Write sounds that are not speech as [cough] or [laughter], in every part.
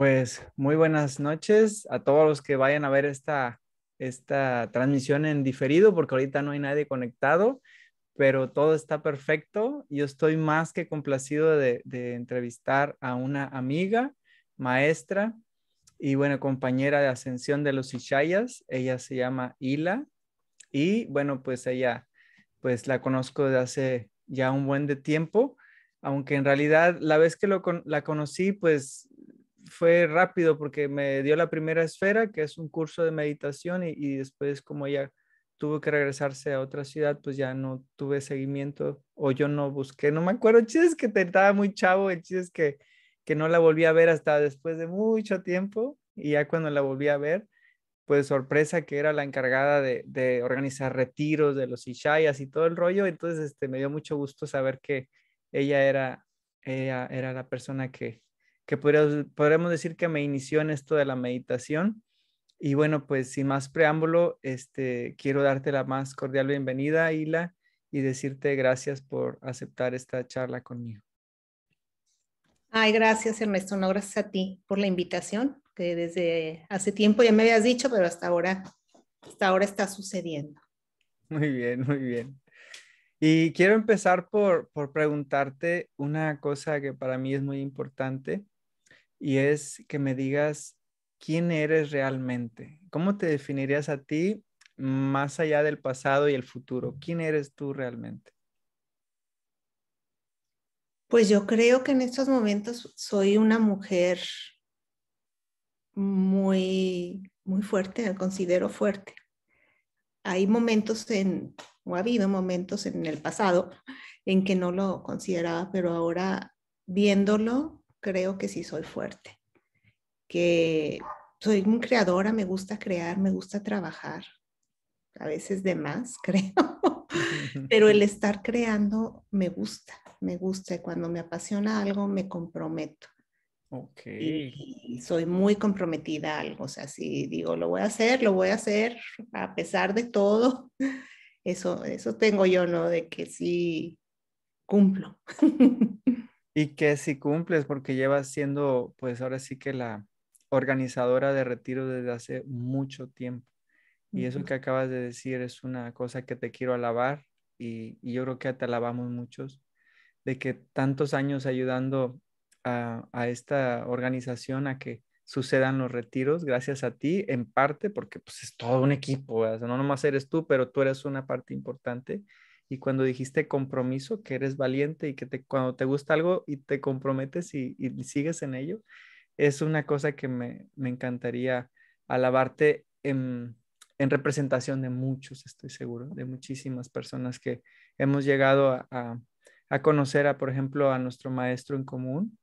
Pues muy buenas noches a todos los que vayan a ver esta, esta transmisión en diferido, porque ahorita no hay nadie conectado, pero todo está perfecto. Yo estoy más que complacido de, entrevistar a una amiga, maestra y bueno, compañera de ascensión de los Ishayas. Ella se llama Ila y bueno, pues ella, pues la conozco de hace ya un buen de tiempo, aunque en realidad la vez que la conocí, pues fue rápido porque me dio la primera esfera, que es un curso de meditación, y, después como ella tuvo que regresarse a otra ciudad, pues ya no tuve seguimiento o yo no busqué, no me acuerdo, el es que estaba muy chavo, el chiste es que, que no la volví a ver hasta después de mucho tiempo y ya cuando la volví a ver, pues sorpresa que era la encargada de, organizar retiros de los Ishayas y todo el rollo, entonces este, me dio mucho gusto saber que ella era, ella era la persona que, que podríamos, decir que me inició en esto de la meditación. Y bueno, pues sin más preámbulo, este, quiero darte la más cordial bienvenida, Hila, y decirte gracias por aceptar esta charla conmigo. Ay, gracias Ernesto, no, gracias a ti por la invitación, que desde hace tiempo ya me habías dicho, pero hasta ahora, hasta ahora está sucediendo. Muy bien, muy bien. Y quiero empezar por, por preguntarte una cosa que para mí es muy importante y es que me digas quién eres realmente. ¿Cómo te definirías a ti más allá del pasado y el futuro? ¿Quién eres tú realmente? Pues yo creo que en estos momentos soy una mujer muy, muy fuerte, la considero fuerte. Hay momentos en, o ha habido momentos en el pasado en que no lo consideraba, pero ahora viéndolo creo que sí soy fuerte, que soy muy creadora, me gusta crear, me gusta trabajar, a veces de más, [laughs] creo, pero el estar creando me gusta, me gusta, cuando me apasiona algo me comprometo. Ok. Y, soy muy comprometida a algo, o sea, si digo, lo voy a hacer, lo voy a hacer, a pesar de todo, [laughs] eso, eso tengo yo, ¿no? De que sí cumplo. [laughs] Y que si cumples, porque llevas siendo, pues ahora sí que la organizadora de retiros desde hace mucho tiempo. Y eso que acabas de decir es una cosa que te quiero alabar y, y yo creo que te alabamos muchos, de que tantos años ayudando a, a, esta organización a que sucedan los retiros, gracias a ti, en parte, porque pues, es todo un equipo, o sea, no nomás eres tú, pero tú eres una parte importante y cuando dijiste compromiso, que eres valiente y que te, cuando te gusta algo y te comprometes y, sigues en ello, es una cosa que me, encantaría alabarte en, representación de muchos, estoy seguro, de muchísimas personas que hemos llegado a, conocer, a, por ejemplo, a nuestro maestro en común,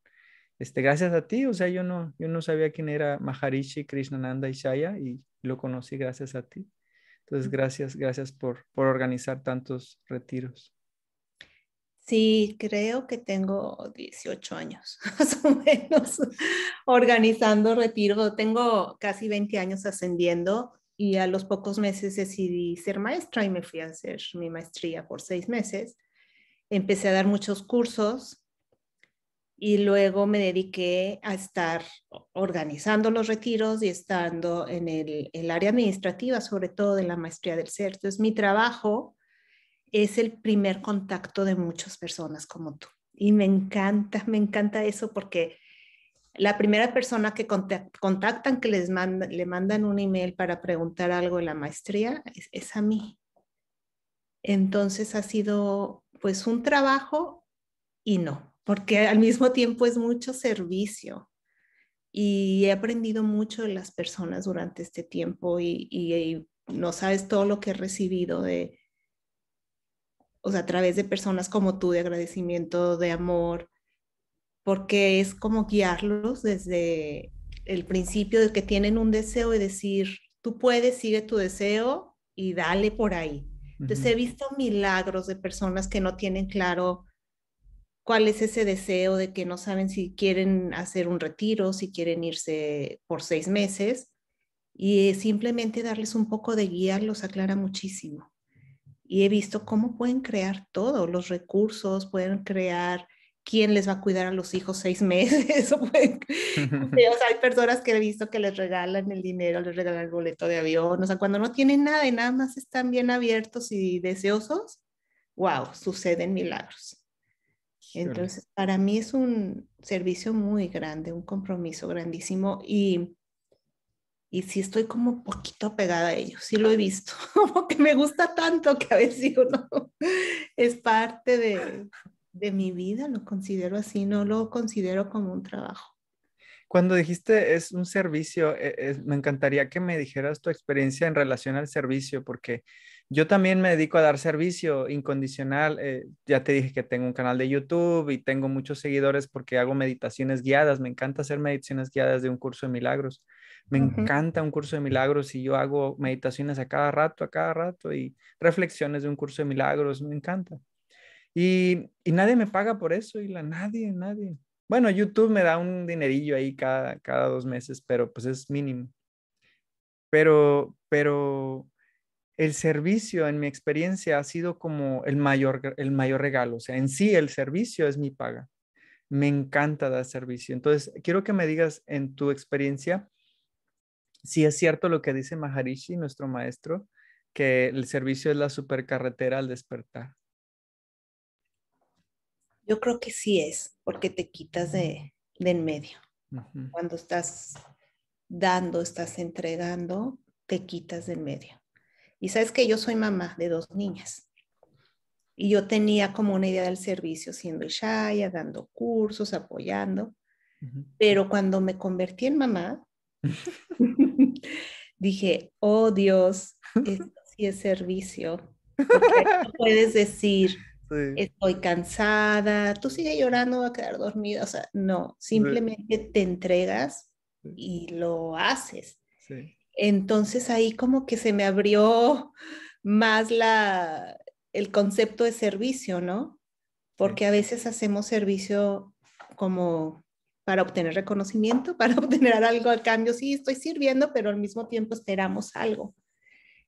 este, gracias a ti, o sea, yo no, yo no sabía quién era Maharishi Krishnananda Shaya y lo conocí gracias a ti. Entonces, gracias, gracias por, organizar tantos retiros. Sí, creo que tengo 18 años, [laughs] más o menos, organizando retiro. Tengo casi 20 años ascendiendo y a los pocos meses decidí ser maestra y me fui a hacer mi maestría por seis meses. Empecé a dar muchos cursos y luego me dediqué a estar organizando los retiros y estando en el, área administrativa, sobre todo de la maestría del ser. Entonces, mi trabajo es el primer contacto de muchas personas como tú. Y me encanta, me encanta eso porque la primera persona que contactan, que les le mandan un email para preguntar algo de la maestría, es a mí. Entonces ha sido pues un trabajo y no, porque al mismo tiempo es mucho servicio. Y he aprendido mucho de las personas durante este tiempo y, no sabes todo lo que he recibido de, o sea, a través de personas como tú, de agradecimiento, de amor, porque es como guiarlos desde el principio de que tienen un deseo y decir, tú puedes, sigue tu deseo y dale por ahí. Entonces he visto milagros de personas que no tienen claro cuál es ese deseo de que no saben si quieren hacer un retiro, si quieren irse por seis meses, y eh, simplemente darles un poco de guía los aclara muchísimo. Y he visto cómo pueden crear todo, los recursos, pueden crear quién les va a cuidar a los hijos seis [laughs] meses. hay personas que he visto que les regalan el dinero, les regalan el boleto de avión. O sea, cuando no tienen nada y nada más están bien abiertos y deseosos, wow, suceden milagros. Entonces, para mí es un servicio muy grande, un compromiso grandísimo y, y sí estoy como poquito pegada a ello, sí lo he visto, [laughs] como que me gusta tanto que a veces uno es parte de, de mi vida, lo considero así, no lo considero como un trabajo. Cuando dijiste es un servicio, e, e, me encantaría que me dijeras tu experiencia en relación al servicio, porque yo también me dedico a dar servicio incondicional. Eh, ya te dije que tengo un canal de YouTube y tengo muchos seguidores porque hago meditaciones guiadas. Me encanta hacer meditaciones guiadas de un curso de milagros. Me encanta un curso de milagros y yo hago meditaciones a cada rato, a cada rato y reflexiones de un curso de milagros. Me encanta. Y, nadie me paga por eso, y la nadie, nadie. Bueno, YouTube me da un dinerillo ahí cada, cada dos meses, pero pues es mínimo. Pero, pero el servicio en mi experiencia ha sido como el mayor, el mayor regalo. O sea, en sí el servicio es mi paga. Me encanta dar servicio. Entonces, quiero que me digas en tu experiencia si es cierto lo que dice Maharishi, nuestro maestro, que el servicio es la supercarretera al despertar. Yo creo que sí es, porque te quitas de, en medio. Cuando estás dando, estás entregando, te quitas de en medio. Y sabes que yo soy mamá de dos niñas. Y yo tenía como una idea del servicio, siendo Ishaya, dando cursos, apoyando. Pero cuando me convertí en mamá, [laughs] dije, oh Dios, esto sí es servicio. Porque [laughs] puedes decir, estoy cansada, tú sigue llorando, va a quedar dormida. O sea, no, simplemente te entregas y lo haces. Sí. Entonces ahí como que se me abrió más la, el concepto de servicio, ¿no? Porque a veces hacemos servicio como para obtener reconocimiento, [laughs] para obtener algo al cambio. Sí, estoy sirviendo, pero al mismo tiempo esperamos algo.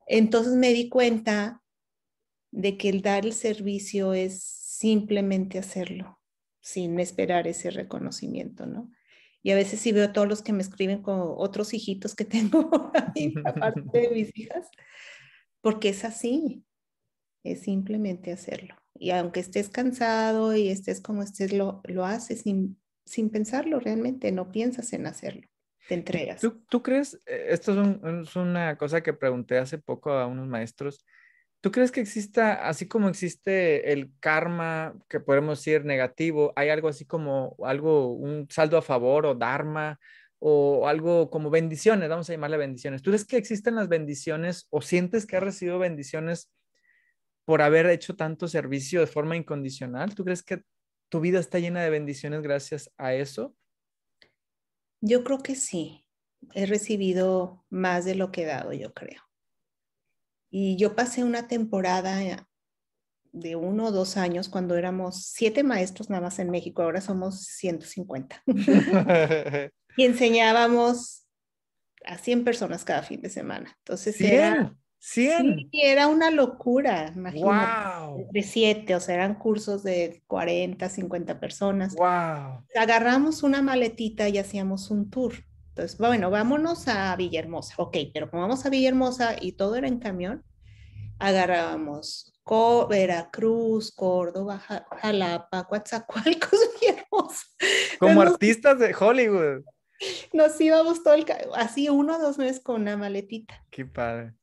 Entonces me di cuenta de que el dar el servicio es simplemente hacerlo, sin esperar ese reconocimiento, ¿no? Y a veces sí veo a todos los que me escriben con otros hijitos que [laughs] tengo ahí, [laughs] aparte de mis hijas, porque es así, es simplemente hacerlo. Y aunque estés cansado y estés como estés, lo, lo haces sin, pensarlo realmente, no piensas en hacerlo, te entregas. ¿Tú, crees, eh, esto es, una cosa que pregunté hace poco a unos maestros, ¿Tú crees que exista, así como existe el karma, que podemos decir negativo, hay algo así como algo, un saldo a favor o dharma o algo como bendiciones, vamos a llamarle bendiciones? ¿Tú crees que existen las bendiciones o sientes que has recibido bendiciones por haber hecho tanto servicio de forma incondicional? ¿Tú crees que tu vida está llena de bendiciones gracias a eso? Yo creo que sí. He recibido más de lo que he dado, yo creo. Y yo pasé una temporada eh, de uno o dos años cuando éramos siete maestros nada más en México, ahora somos 150. [laughs] y enseñábamos a 100 personas cada fin de semana. Entonces era... 100. Sí, era una locura, imagínate. Wow. De siete, o sea, eran cursos de 40, 50 personas. Wow. Agarramos una maletita y hacíamos un tour. Entonces, bueno, vámonos a Villahermosa. Ok, pero como vamos a Villahermosa y todo era en camión, agarrábamos Veracruz, Córdoba, Jalapa, Coatzacoalcos, [laughs] Villahermosa. Como artistas de Hollywood. Nos íbamos todo el así uno o dos meses con una maletita. Qué padre.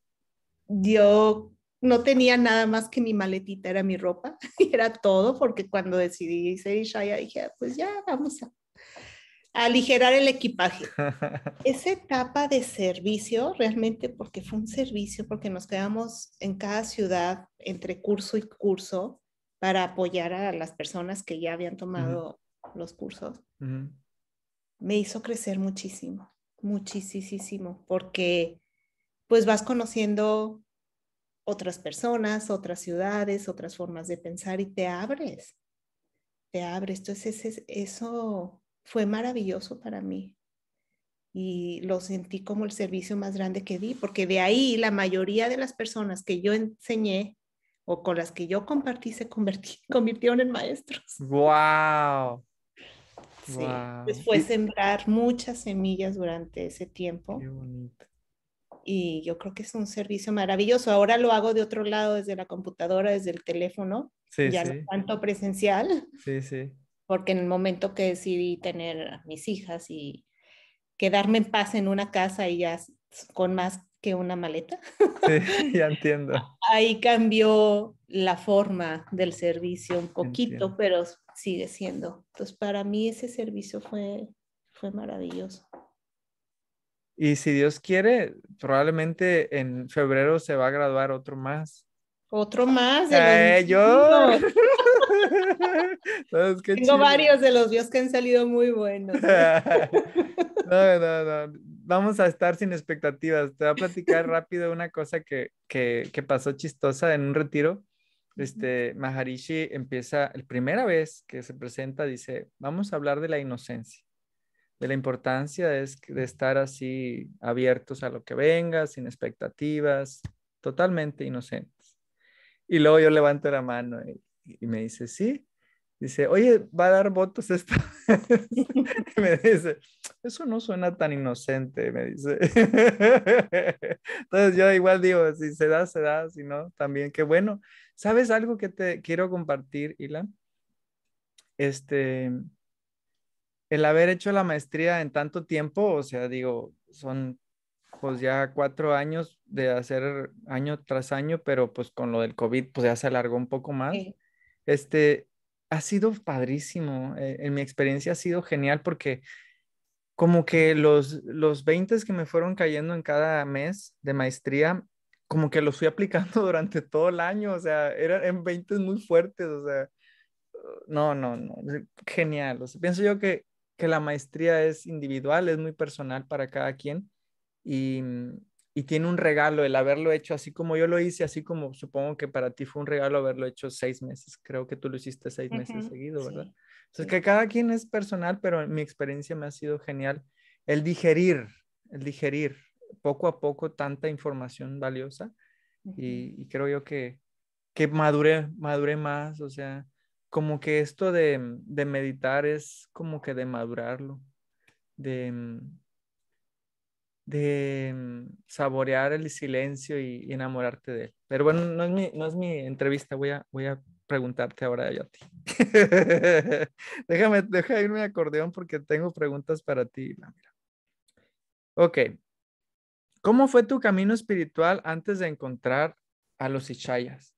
Yo no tenía nada más que mi maletita, era mi ropa, [laughs] y era todo, porque cuando decidí ser ya dije, ah, pues ya vamos a aligerar el equipaje. [laughs] Esa etapa de servicio, realmente porque fue un servicio, porque nos quedamos en cada ciudad entre curso y curso para apoyar a las personas que ya habían tomado los cursos, me hizo crecer muchísimo, muchísimo, porque pues vas conociendo otras personas, otras ciudades, otras formas de pensar y te abres, te abres. Entonces, eso fue maravilloso para mí. Y lo sentí como el servicio más grande que di, porque de ahí la mayoría de las personas que yo enseñé o con las que yo compartí se [laughs] convirtieron en maestros. ¡Wow! Sí, pues sembrar muchas semillas durante ese tiempo. Qué bonito. Y yo creo que es un servicio maravilloso. Ahora lo hago de otro lado, desde la computadora, desde el teléfono. Sí, ya no tanto presencial. Sí, sí porque en el momento que decidí tener a mis hijas y quedarme en paz en una casa y ya con más que una maleta. Sí, [laughs] ya entiendo. [laughs] Ahí cambió la forma del servicio un poquito, pero sigue siendo. Entonces, para mí ese servicio fue, fue maravilloso. Y si Dios quiere, probablemente en febrero se va a graduar otro más. Otro más. De ¡Eh, yo. [laughs] Tengo varios de los videos que han salido muy buenos. [laughs] no, no, no. Vamos a estar sin expectativas. Te voy a platicar [laughs] rápido una cosa que, que, pasó chistosa en un retiro. Este, Maharishi empieza, la primera vez que se presenta, dice, vamos a hablar de la inocencia, de la importancia de, de estar así abiertos a lo que venga, sin expectativas, totalmente inocentes. Y luego yo levanto la mano y, y me dice, sí. Dice, oye, ¿va a dar votos esto [laughs] y me dice, eso no suena tan inocente, me dice. [laughs] Entonces yo igual digo, si se da, se da, si no, también, qué bueno. ¿Sabes algo que te quiero compartir, Ilan? Este, el haber hecho la maestría en tanto tiempo, o sea, digo, son pues ya cuatro años de hacer año tras año, pero pues con lo del COVID, pues ya se alargó un poco más. Este, ha sido padrísimo. Eh, en mi experiencia ha sido genial porque como que los, los 20 que me fueron cayendo en cada mes de maestría, como que los fui aplicando [laughs] durante todo el año. O sea, eran en 20 muy fuertes. O sea, no, no, no. Genial. O sea, pienso yo que, que la maestría es individual, es muy personal para cada quien. Y, y tiene un regalo el haberlo hecho así como yo lo hice, así como supongo que para ti fue un regalo haberlo hecho seis meses. Creo que tú lo hiciste seis meses seguido, ¿verdad? Entonces, que cada quien es personal, pero mi experiencia me ha sido genial el digerir, el digerir poco a poco tanta información valiosa y, creo yo que, que madure más, o sea, como que esto de, de meditar es como que de madurarlo, de mm, de mm, saborear el silencio y, enamorarte de él. Pero bueno, no es mi, entrevista, voy a, voy a preguntarte ahora yo a ti. [laughs] déjame, déjame irme a acordeón porque tengo preguntas para ti. mira. Ok. ¿Cómo fue tu camino espiritual antes de encontrar a los Ichayas?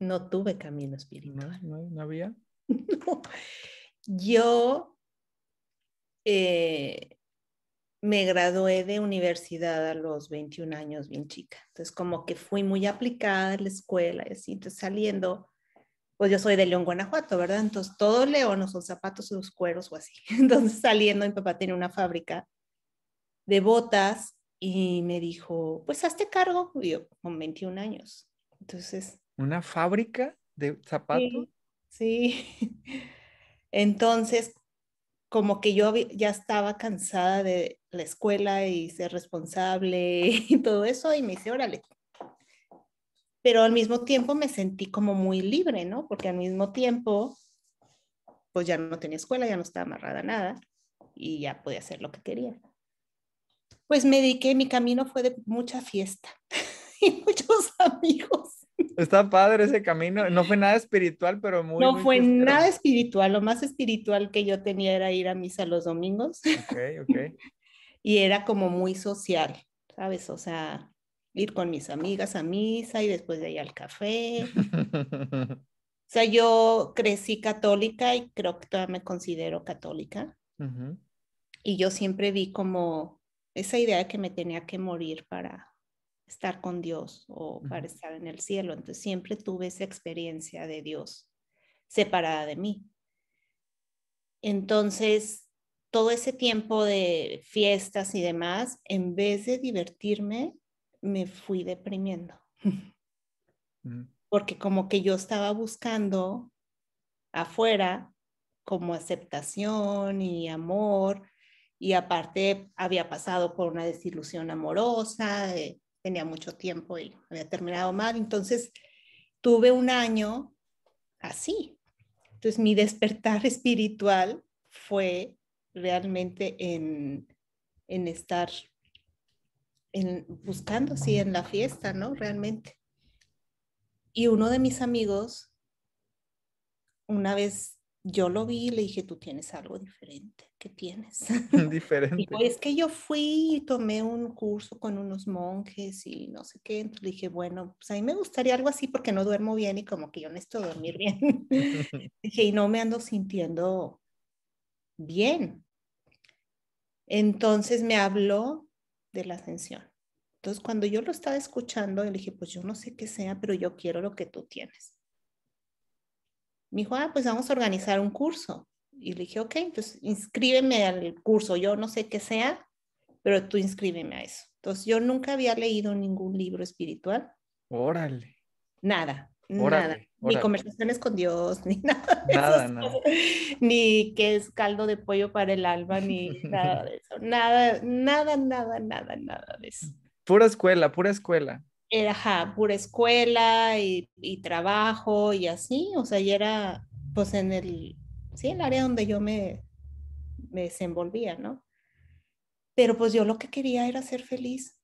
No tuve camino espiritual. ¿No, había? [laughs] no. Yo eh, me gradué de universidad a los 21 años, bien chica. Entonces, como que fui muy aplicada en la escuela y así. Entonces, saliendo, pues yo soy de León, Guanajuato, ¿verdad? Entonces, todo León, no son zapatos, los cueros o así. [laughs] Entonces, saliendo, mi papá tenía una fábrica de botas y me dijo, pues hazte cargo. yo, con 21 años. Entonces. ¿Una fábrica de zapatos? sí. [laughs] Entonces, como que yo ya estaba cansada de la escuela y ser responsable [laughs] y todo eso, y me hice, órale. Pero al mismo tiempo me sentí como muy libre, ¿no? Porque al mismo tiempo, pues ya no tenía escuela, ya no estaba amarrada a nada y ya podía hacer lo que quería. Pues me dediqué, mi camino fue de mucha fiesta [laughs] y muchos amigos. Está padre ese camino. No fue nada espiritual, pero muy. No fue nada espiritual. Lo más espiritual que yo tenía era ir a misa los domingos. Ok, ok y era como muy social, ¿sabes? O sea, ir con mis amigas a misa y después de ahí al café. [laughs] O sea, yo crecí católica y creo que todavía me considero católica. Y yo siempre vi como esa idea de que me tenía que morir para estar con Dios o para estar en el cielo. Entonces siempre tuve esa experiencia de Dios separada de mí. Entonces, todo ese tiempo de fiestas y demás, en vez de divertirme, me fui deprimiendo. [laughs] Mm. Porque como que yo estaba buscando afuera como aceptación y amor, y aparte había pasado por una desilusión amorosa, eh, tenía mucho tiempo y había terminado mal, entonces tuve un año así. Entonces mi despertar [laughs] espiritual fue realmente en, estar en, buscando, sí, en la fiesta, ¿no? Realmente. Y uno de mis amigos, una vez yo lo vi y le dije, tú tienes algo diferente, ¿qué tienes? [laughs] Diferente. es que yo fui y tomé un curso con unos monjes y no sé qué, entonces le dije, bueno, pues a mí me gustaría algo así porque no duermo bien y como que yo necesito dormir bien. [laughs] [laughs] dije, y no me ando sintiendo bien. Entonces me habló de la ascensión. Entonces cuando yo lo estaba escuchando, le dije, pues yo no sé qué sea, pero yo quiero lo que tú tienes. Me dijo, ah, pues vamos a organizar un curso. Y le dije, ok, pues inscríbeme al curso, yo no sé qué sea, pero tú inscríbeme a eso. Entonces yo nunca había leído ningún libro espiritual. Órale. Nada nada, ni conversaciones con Dios, [laughs] ni nada. De eso, nada. Ni que es caldo de pollo para el alba, ni [laughs] nada de eso. Nada, nada, nada, nada, nada de eso. Pura escuela, pura escuela. Eh, ajá, pura escuela y, trabajo y así. O sea, y era pues en el, sí, el área donde yo me, me desenvolvía, ¿no? Pero pues yo lo que quería era ser feliz.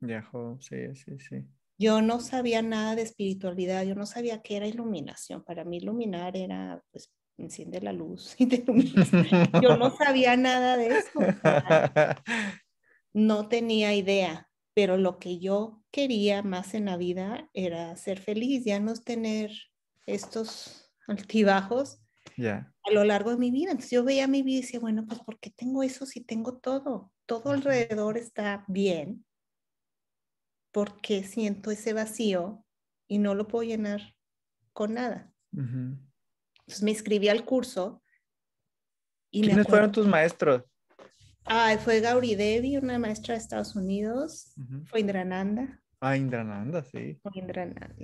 Viajó, sí, sí, sí. Yo no sabía nada de espiritualidad, yo no sabía qué era iluminación. Para mí iluminar era, pues, enciende la luz [laughs] Yo no [laughs] sabía nada de eso. [laughs] No tenía idea, pero lo que yo quería más en la vida era ser feliz, ya no tener estos altibajos a lo largo de mi vida. Entonces yo veía mi vida y decía, bueno, pues ¿por qué tengo eso si tengo todo? Todo alrededor está bien porque siento ese vacío y no lo puedo llenar con nada. Entonces me inscribí al curso. Y ¿Quiénes fueron tus maestros? Ah, fue Gauri Devi, una maestra de Estados Unidos. Fue Indrananda. Ah, Indrananda, sí. Fue Indrananda,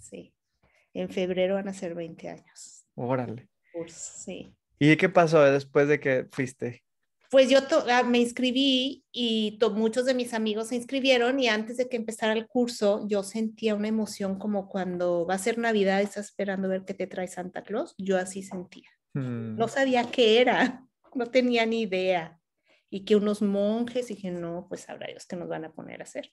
sí, En febrero van a ser 20 años. Órale. sí. ¿Y qué pasó después de que fuiste? pues yo ah, me inscribí y muchos de mis amigos se inscribieron y antes de que empezara el curso yo sentía una emoción como cuando va a ser Navidad y estás esperando ver qué te trae Santa Claus. Yo así sentía. Mm. No sabía qué era, [laughs] no tenía ni idea. Y que unos monjes, dijeron, no, pues habrá ellos que nos van a poner a hacer.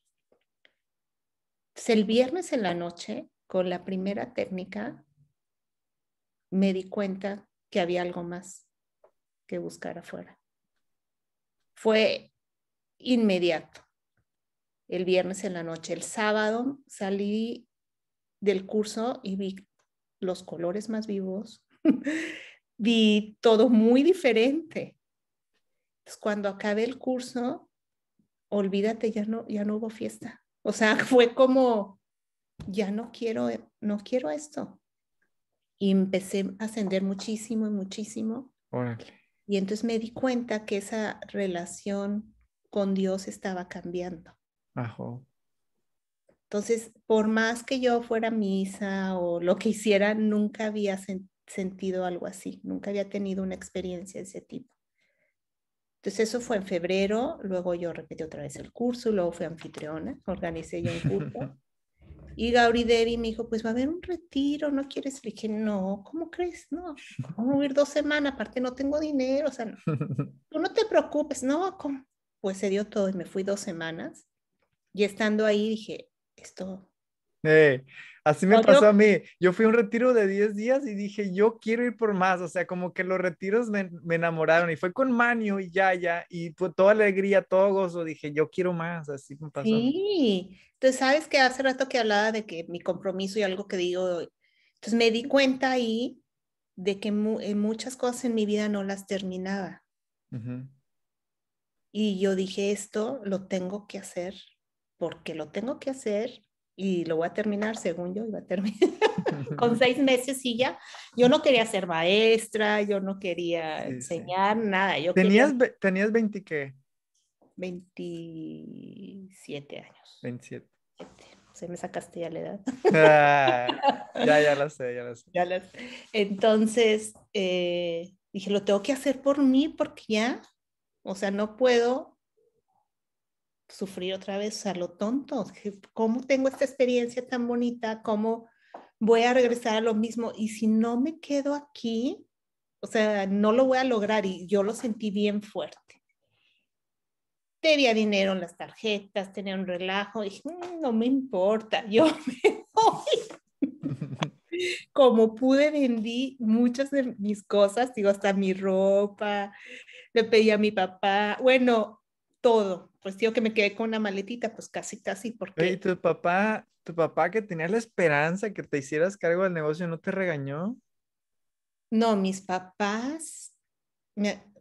el viernes en la noche, con la primera técnica, me di cuenta que había algo más que buscar afuera fue inmediato. El viernes en la noche, el sábado salí del curso y vi los colores más vivos, [laughs] vi todo muy diferente. cuando acabé el curso, olvídate, ya no, ya no hubo fiesta. O sea, [laughs] fue como, ya no quiero, no quiero esto. Y empecé a ascender muchísimo y muchísimo. Órale. Y entonces me di cuenta que esa relación con Dios estaba cambiando. Ajá. Entonces, por más que yo fuera misa o lo que hiciera, nunca había sentido algo así, nunca había tenido una experiencia de ese tipo. Entonces, eso fue en febrero, luego yo repetí otra vez el curso, luego fui anfitriona, organicé yo un curso. [laughs] Y Gauri me dijo, pues va a haber un retiro, ¿no quieres? Le dije, no, ¿cómo crees? No, a ir dos semanas? Aparte no tengo dinero, o sea, no. [laughs] tú no te preocupes, no, ¿cómo? Pues se dio todo y me fui dos semanas. Y estando ahí dije, esto... Así me pasó a mí. Yo fui a un retiro de 10 días y dije, yo quiero ir por más. O sea, como que los retiros me, enamoraron y fue con Manio y ya y fue toda alegría, todo gozo. Dije, yo quiero más. Así me pasó. Sí, entonces sabes que hace rato que hablaba de que mi compromiso y algo que digo, entonces me di cuenta ahí de que eh, muchas cosas en mi vida no las terminaba. Y yo dije, esto lo tengo que hacer porque lo tengo que hacer y lo voy a terminar, según yo, iba a terminar [laughs] con seis meses y ya. Yo no quería ser maestra, yo no quería enseñar nada. Yo ¿Tenías, ¿Tenías 20 qué? 27 años. 27. Se me sacaste ya la edad. Ah, ya, ya lo sé, ya lo [laughs] sé. Entonces, eh, dije, lo tengo que hacer por mí porque ya, o sea, no puedo sufrir otra vez a lo tonto. ¿Cómo tengo esta experiencia tan bonita? ¿Cómo voy a regresar a lo mismo? Y si no me quedo aquí, o sea, no lo voy a lograr y yo lo sentí bien fuerte. Tenía dinero en las tarjetas, tenía un relajo, dije, mm, no me importa, yo [laughs] me voy. Como pude, vendí muchas de mis cosas, digo, hasta mi ropa, le pedí a mi papá, bueno, todo. Pues tío que me quedé con una maletita, pues casi, casi, porque... ¿Y tu papá, tu papá que tenía la esperanza que te hicieras cargo del negocio, no te regañó? No, mis papás,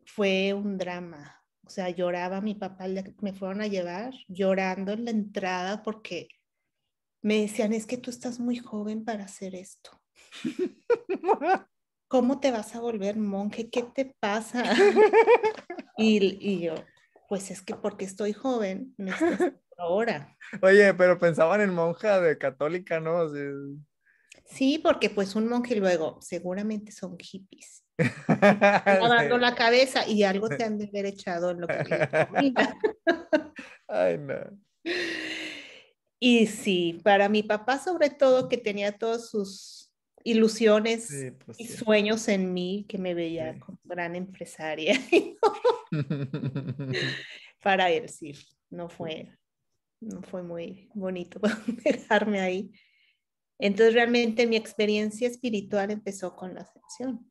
fue un drama. O sea, lloraba mi papá, me fueron a llevar llorando en la entrada porque me decían, es que tú estás muy joven para hacer esto. [laughs] ¿Cómo te vas a volver monje? ¿Qué te pasa? [laughs] y, y yo, pues es que porque estoy joven, me [laughs] ahora. Oye, pero pensaban en monja de católica, ¿no? Sí. porque pues un monje luego, seguramente son hippies. Lavando [laughs] la cabeza y algo te [laughs] han de en lo que Ay, no. Y sí, para mi papá sobre todo, que tenía todos sus ilusiones pues y sueños en mí que me veía como gran empresaria. [laughs] Para decir no fue, no fue muy bonito [laughs] dejarme ahí. Entonces realmente mi experiencia espiritual empezó con la ascensión.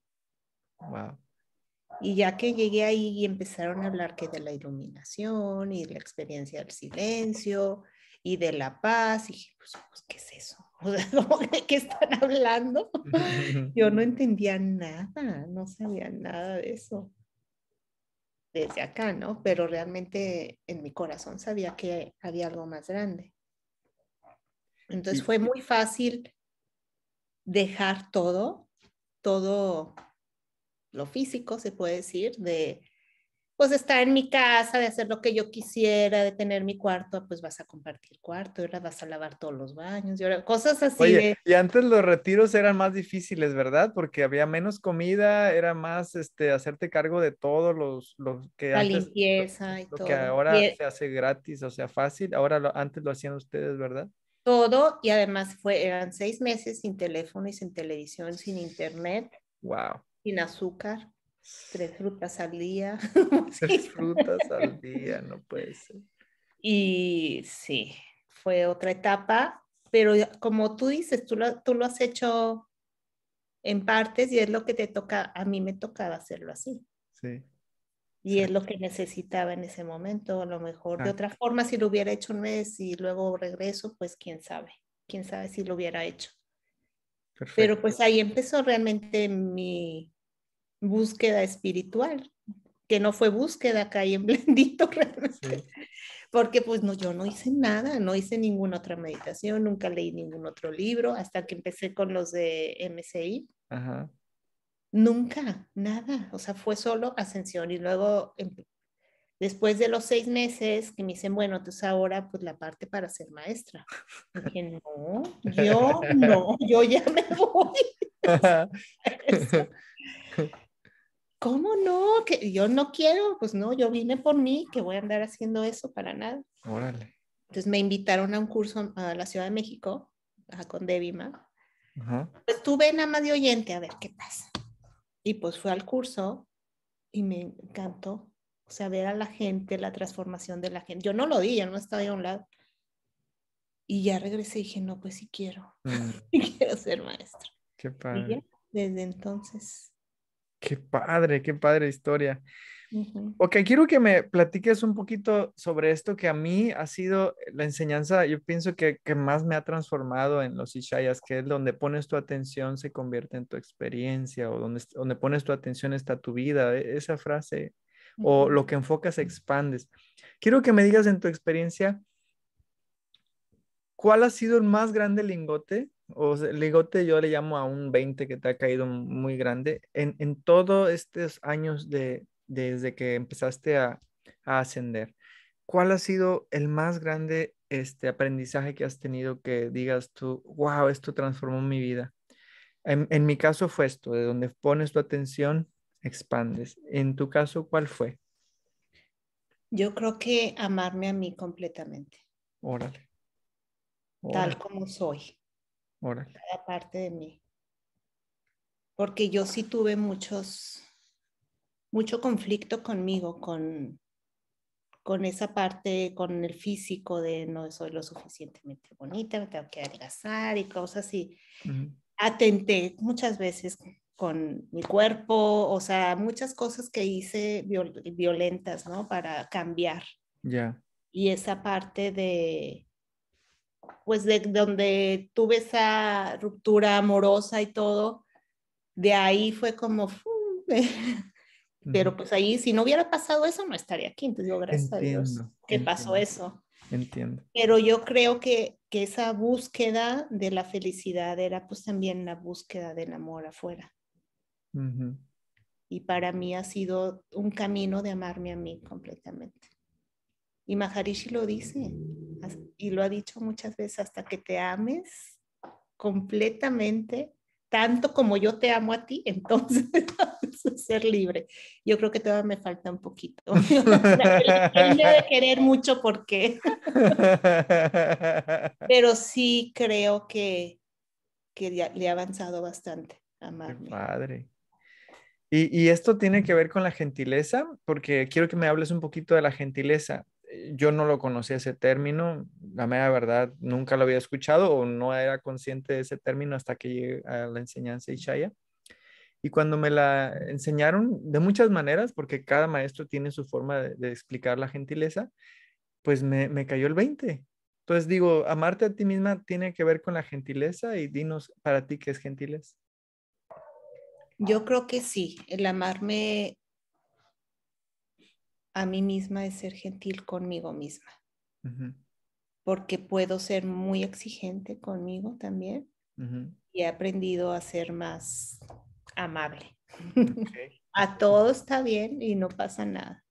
Y ya que llegué ahí y empezaron a hablar que de la iluminación y la experiencia del silencio y de la paz, y dije, pues, pues ¿qué es eso? ¿de [laughs] qué están hablando? [laughs] Yo no entendía nada, no sabía nada de eso. Desde acá, ¿no? Pero realmente en mi corazón sabía que había algo más grande. Entonces fue muy fácil dejar todo, todo lo físico, se puede decir, de pues estar en mi casa, de hacer lo que yo quisiera, de tener mi cuarto, pues vas a compartir cuarto, ahora vas a lavar todos los baños, y cosas así. Y antes los retiros eran más difíciles, ¿verdad? Porque había menos comida, era más este, hacerte cargo de todos los, los que La limpieza y lo todo. que ahora se hace gratis, o sea, fácil, ahora lo, antes lo hacían ustedes, ¿verdad? Todo, y además fue, eran seis meses sin teléfono y sin televisión, sin internet. Wow. Sin azúcar. Tres frutas al día. [laughs] Tres [laughs] frutas al día, no puede ser. Y sí, fue otra etapa, pero como tú dices, tú lo, tú lo has hecho en partes y es lo que te toca, a mí me tocaba hacerlo así. Sí. Y es lo que necesitaba en ese momento, a lo mejor. De ah. otra forma, si lo hubiera hecho un mes y luego regreso, pues quién sabe, quién sabe si lo hubiera hecho. Perfecto. Pero pues ahí empezó realmente mi, búsqueda espiritual, que no fue búsqueda, y en blendito Porque pues no, yo no hice nada, no hice ninguna otra meditación, nunca leí ningún otro libro hasta que empecé con los de MCI. Nunca, nada, o sea, fue solo ascensión y luego em, después de los seis meses que me dicen, bueno, entonces ahora pues la parte para ser maestra. Y [laughs] dije, no, yo no, yo ya me voy. [laughs] [laughs] ¿cómo no? Que yo no quiero, pues no, yo vine por mí, que voy a andar haciendo eso para nada. Órale. Entonces me invitaron a un curso a la Ciudad de México, a con Devima, Pues nada más de oyente, a ver qué pasa. Y pues fue al curso y me encantó. O sea, ver a la gente, la transformación de la gente. Yo no lo di, yo no estaba ahí a un lado. Y ya regresé y dije, no, pues sí quiero. Mm. [laughs] quiero ser maestro. Qué padre. Y ya, desde entonces Qué padre, qué padre historia. Ok, quiero que me platiques un poquito sobre esto que a mí ha sido la enseñanza, yo pienso que, que más me ha transformado en los Ishayas, que es donde pones tu atención se convierte en tu experiencia, o donde, donde pones tu atención está tu vida, e, esa frase, o lo que enfocas expandes. Quiero que me digas en tu experiencia, ¿cuál ha sido el más grande lingote o sea, ligote yo le llamo a un 20 que te ha caído muy grande. En, en todos estos años de, desde que empezaste a, a, ascender, ¿cuál ha sido el más grande este aprendizaje que has tenido que digas tú, wow, esto transformó mi vida? En, en mi caso fue esto, de donde pones tu atención, expandes. En tu caso, ¿cuál fue? Yo creo que amarme a mí completamente. Órale. Tal como soy parte de mí. Porque yo sí tuve muchos, mucho conflicto conmigo, con, con esa parte, con el físico de no soy lo suficientemente bonita, me tengo que adelgazar y cosas así. Atenté muchas veces con mi cuerpo, o sea, muchas cosas que hice violentas, ¿no? Para cambiar. Ya. Y esa parte de, pues de donde tuve esa ruptura amorosa y todo, de ahí fue como, [laughs] pero pues ahí si no hubiera pasado eso no estaría aquí, entonces yo gracias a Dios que pasó eso. Entiendo. Pero yo creo que, esa búsqueda de la felicidad era pues también la búsqueda del amor afuera. Y para mí ha sido un camino de amarme a mí completamente. Y Maharishi lo dice y lo ha dicho muchas veces, hasta que te ames completamente, tanto como yo te amo a ti, [laughs] entonces ser libre. Yo creo que todavía me falta un poquito. Él [laughs] debe querer mucho porque... [laughs] Pero sí creo que, que le ha avanzado bastante amarme. Y, y, esto tiene que ver con la gentileza, porque quiero que me hables un poquito de la gentileza yo no lo conocía ese término, la mera verdad nunca lo había escuchado o no era consciente de ese término hasta que llegué a la enseñanza Ishaya. Y cuando me la enseñaron de muchas maneras, porque cada maestro tiene su forma de, explicar la gentileza, pues me, me, cayó el 20. Entonces digo, amarte a ti misma tiene que ver con la gentileza y dinos para ti qué es gentileza. Yo creo que sí, el amarme a mí misma es ser gentil conmigo misma. Porque puedo ser muy exigente conmigo también y he aprendido a ser más amable. [laughs] a todo está bien y no pasa nada.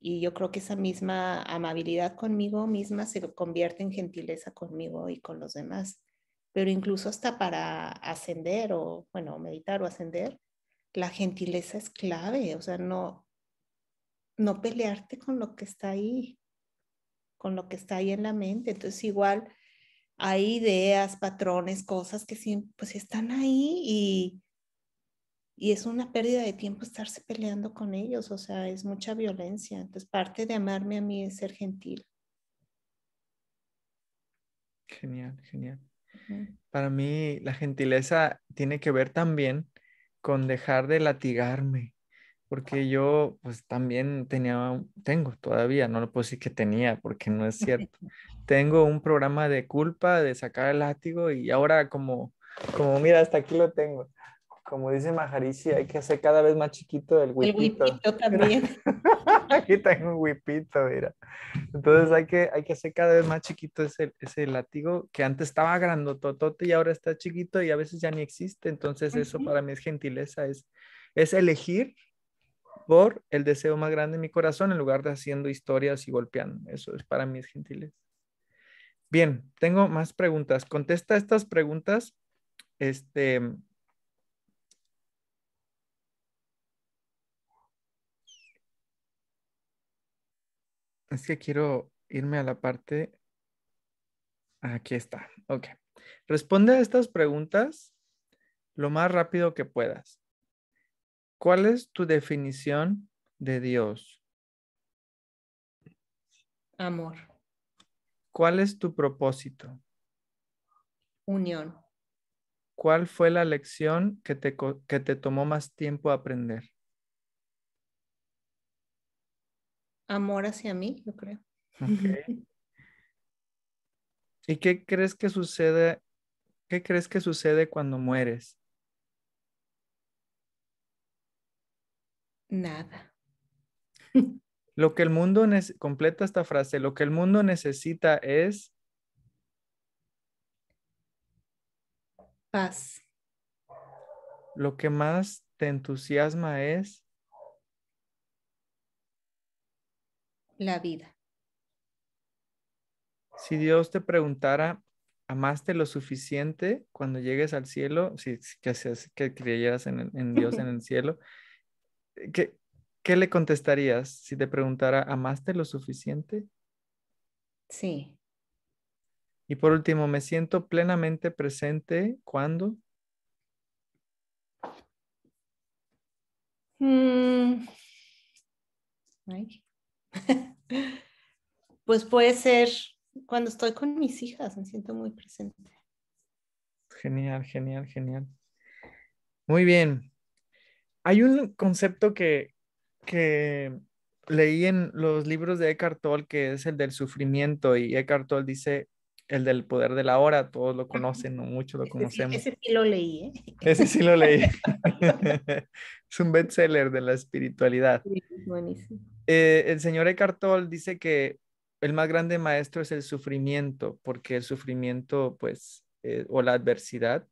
Y yo creo que esa misma amabilidad conmigo misma se convierte en gentileza conmigo y con los demás. Pero incluso hasta para ascender o, bueno, meditar o ascender, la gentileza es clave. O sea, no, no pelearte con lo que está ahí, con lo que está ahí en la mente. Entonces igual hay ideas, patrones, cosas que sí, pues están ahí y, y es una pérdida de tiempo estarse peleando con ellos, o sea, es mucha violencia. Entonces parte de amarme a mí es ser gentil. Genial, genial. Para mí la gentileza tiene que ver también con dejar de latigarme, porque yo pues también tenía, tengo todavía, no lo puedo decir que tenía porque no es [laughs] cierto, tengo un programa de culpa de sacar el látigo y ahora como, como mira, hasta aquí lo tengo. Como dice Maharishi, hay que hacer cada vez más chiquito el huipito. El huipito [laughs] también. [laughs] aquí tengo un huipito, mira. Entonces hay que, hay que hacer cada vez más chiquito ese, ese látigo que antes estaba grandototote y ahora está chiquito y a veces ya ni existe. Entonces eso para mí es gentileza, es, es elegir por el deseo más grande de mi corazón en lugar de haciendo historias y golpeando. Eso es para mí es Bien, tengo más preguntas. Contesta estas preguntas. Este, Es que quiero irme a la parte. Aquí está. Ok. Responde a estas preguntas lo más rápido que puedas. ¿Cuál es tu definición de Dios? Amor. ¿Cuál es tu propósito? Unión. ¿Cuál fue la lección que te, tomó más tiempo aprender? Amor hacia mí, yo creo. ¿Y qué crees que sucede? ¿Qué crees que sucede cuando mueres? nada. Lo que el mundo completa esta frase, lo que el mundo necesita es paz. Lo que más te entusiasma es la vida. Si Dios te preguntara, ¿amaste lo suficiente cuando llegues al cielo? Si, que, que creyeras en Dios en el [laughs] cielo. ¿Qué, le contestarías si te preguntara, ¿amaste lo suficiente? Sí. Y por último, ¿me siento plenamente presente cuando? Mm. [laughs] pues puede ser cuando estoy con mis hijas, me siento muy presente. Genial, genial, genial. Muy bien. Hay un concepto que, leí en los libros de Eckhart Tolle, que es el del sufrimiento, y Eckhart Tolle dice el del poder de la hora, todos lo conocen, no mucho lo conocemos. Ese, sí lo leí. ¿eh? Ese sí lo leí. [laughs] [laughs] es un bestseller de la espiritualidad. Eh, el señor Eckhart Tolle dice que el más grande maestro es el sufrimiento, porque el sufrimiento, pues, eh, o la adversidad,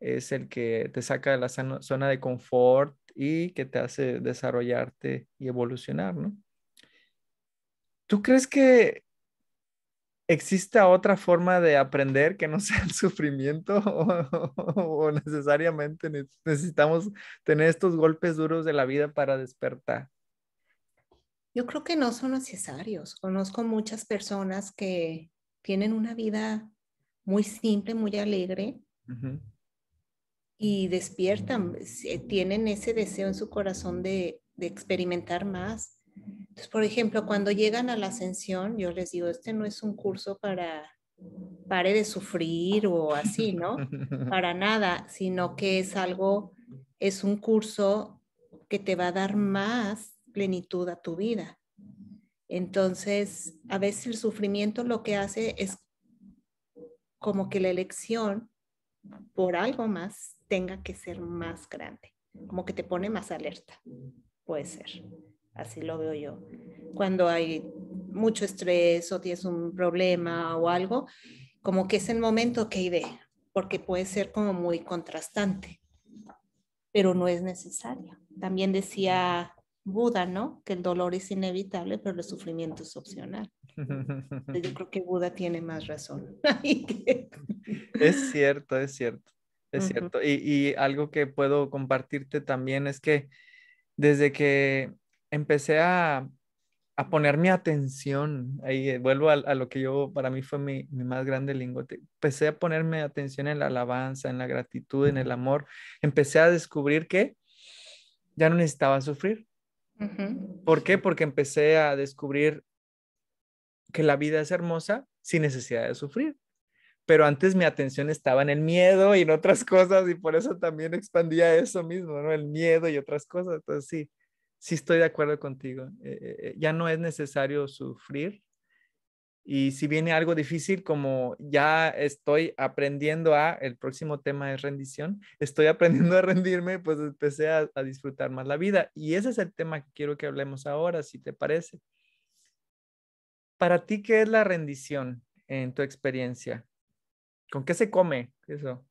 es el que te saca de la zona de confort y que te hace desarrollarte y evolucionar, ¿no? ¿Tú crees que existe otra forma de aprender que no [laughs] sea el sufrimiento o, necesariamente necesitamos tener estos golpes duros de la vida para despertar? Yo creo que no son necesarios. Conozco muchas personas que tienen una vida muy simple, muy alegre, y despiertan, tienen ese deseo en su corazón de, experimentar más. Entonces, por ejemplo, cuando llegan a la ascensión, yo les digo, este no es un curso para pare de sufrir o así, ¿no? [laughs] Para nada, sino que es algo, es un curso que te va a dar más plenitud a tu vida. Entonces, a veces el sufrimiento lo que hace es como que la elección por algo más tenga que ser más grande, como que te pone más alerta, puede ser, así lo veo yo. Cuando hay mucho estrés o tienes un problema o algo, como que es el momento que ve, porque puede ser como muy contrastante, pero no es necesario. También decía Buda, ¿no? Que el dolor es inevitable, pero el sufrimiento es opcional. [laughs] Yo creo que Buda tiene más razón. [laughs] es cierto, es cierto. Es cierto. Y, algo que puedo compartirte también es que desde que empecé a, poner mi atención, ahí eh, vuelvo a, lo que yo, para mí fue mi, más grande lingote, empecé a ponerme atención en la alabanza, en la gratitud, en el amor, empecé a descubrir que ya no necesitaba sufrir. ¿Por qué? Porque empecé a descubrir que la vida es hermosa sin necesidad de sufrir pero antes mi atención estaba en el miedo y en otras cosas y por eso también expandía eso mismo, ¿no? El miedo y otras cosas. Entonces sí, sí estoy de acuerdo contigo. Eh, eh, eh, ya no es necesario sufrir. Y si viene algo difícil, como ya estoy aprendiendo a, el próximo tema es rendición, estoy aprendiendo a rendirme, pues empecé a, a disfrutar más la vida. Y ese es el tema que quiero que hablemos ahora, si te parece. Para ti, ¿qué es la rendición en tu experiencia? ¿Con qué se come eso?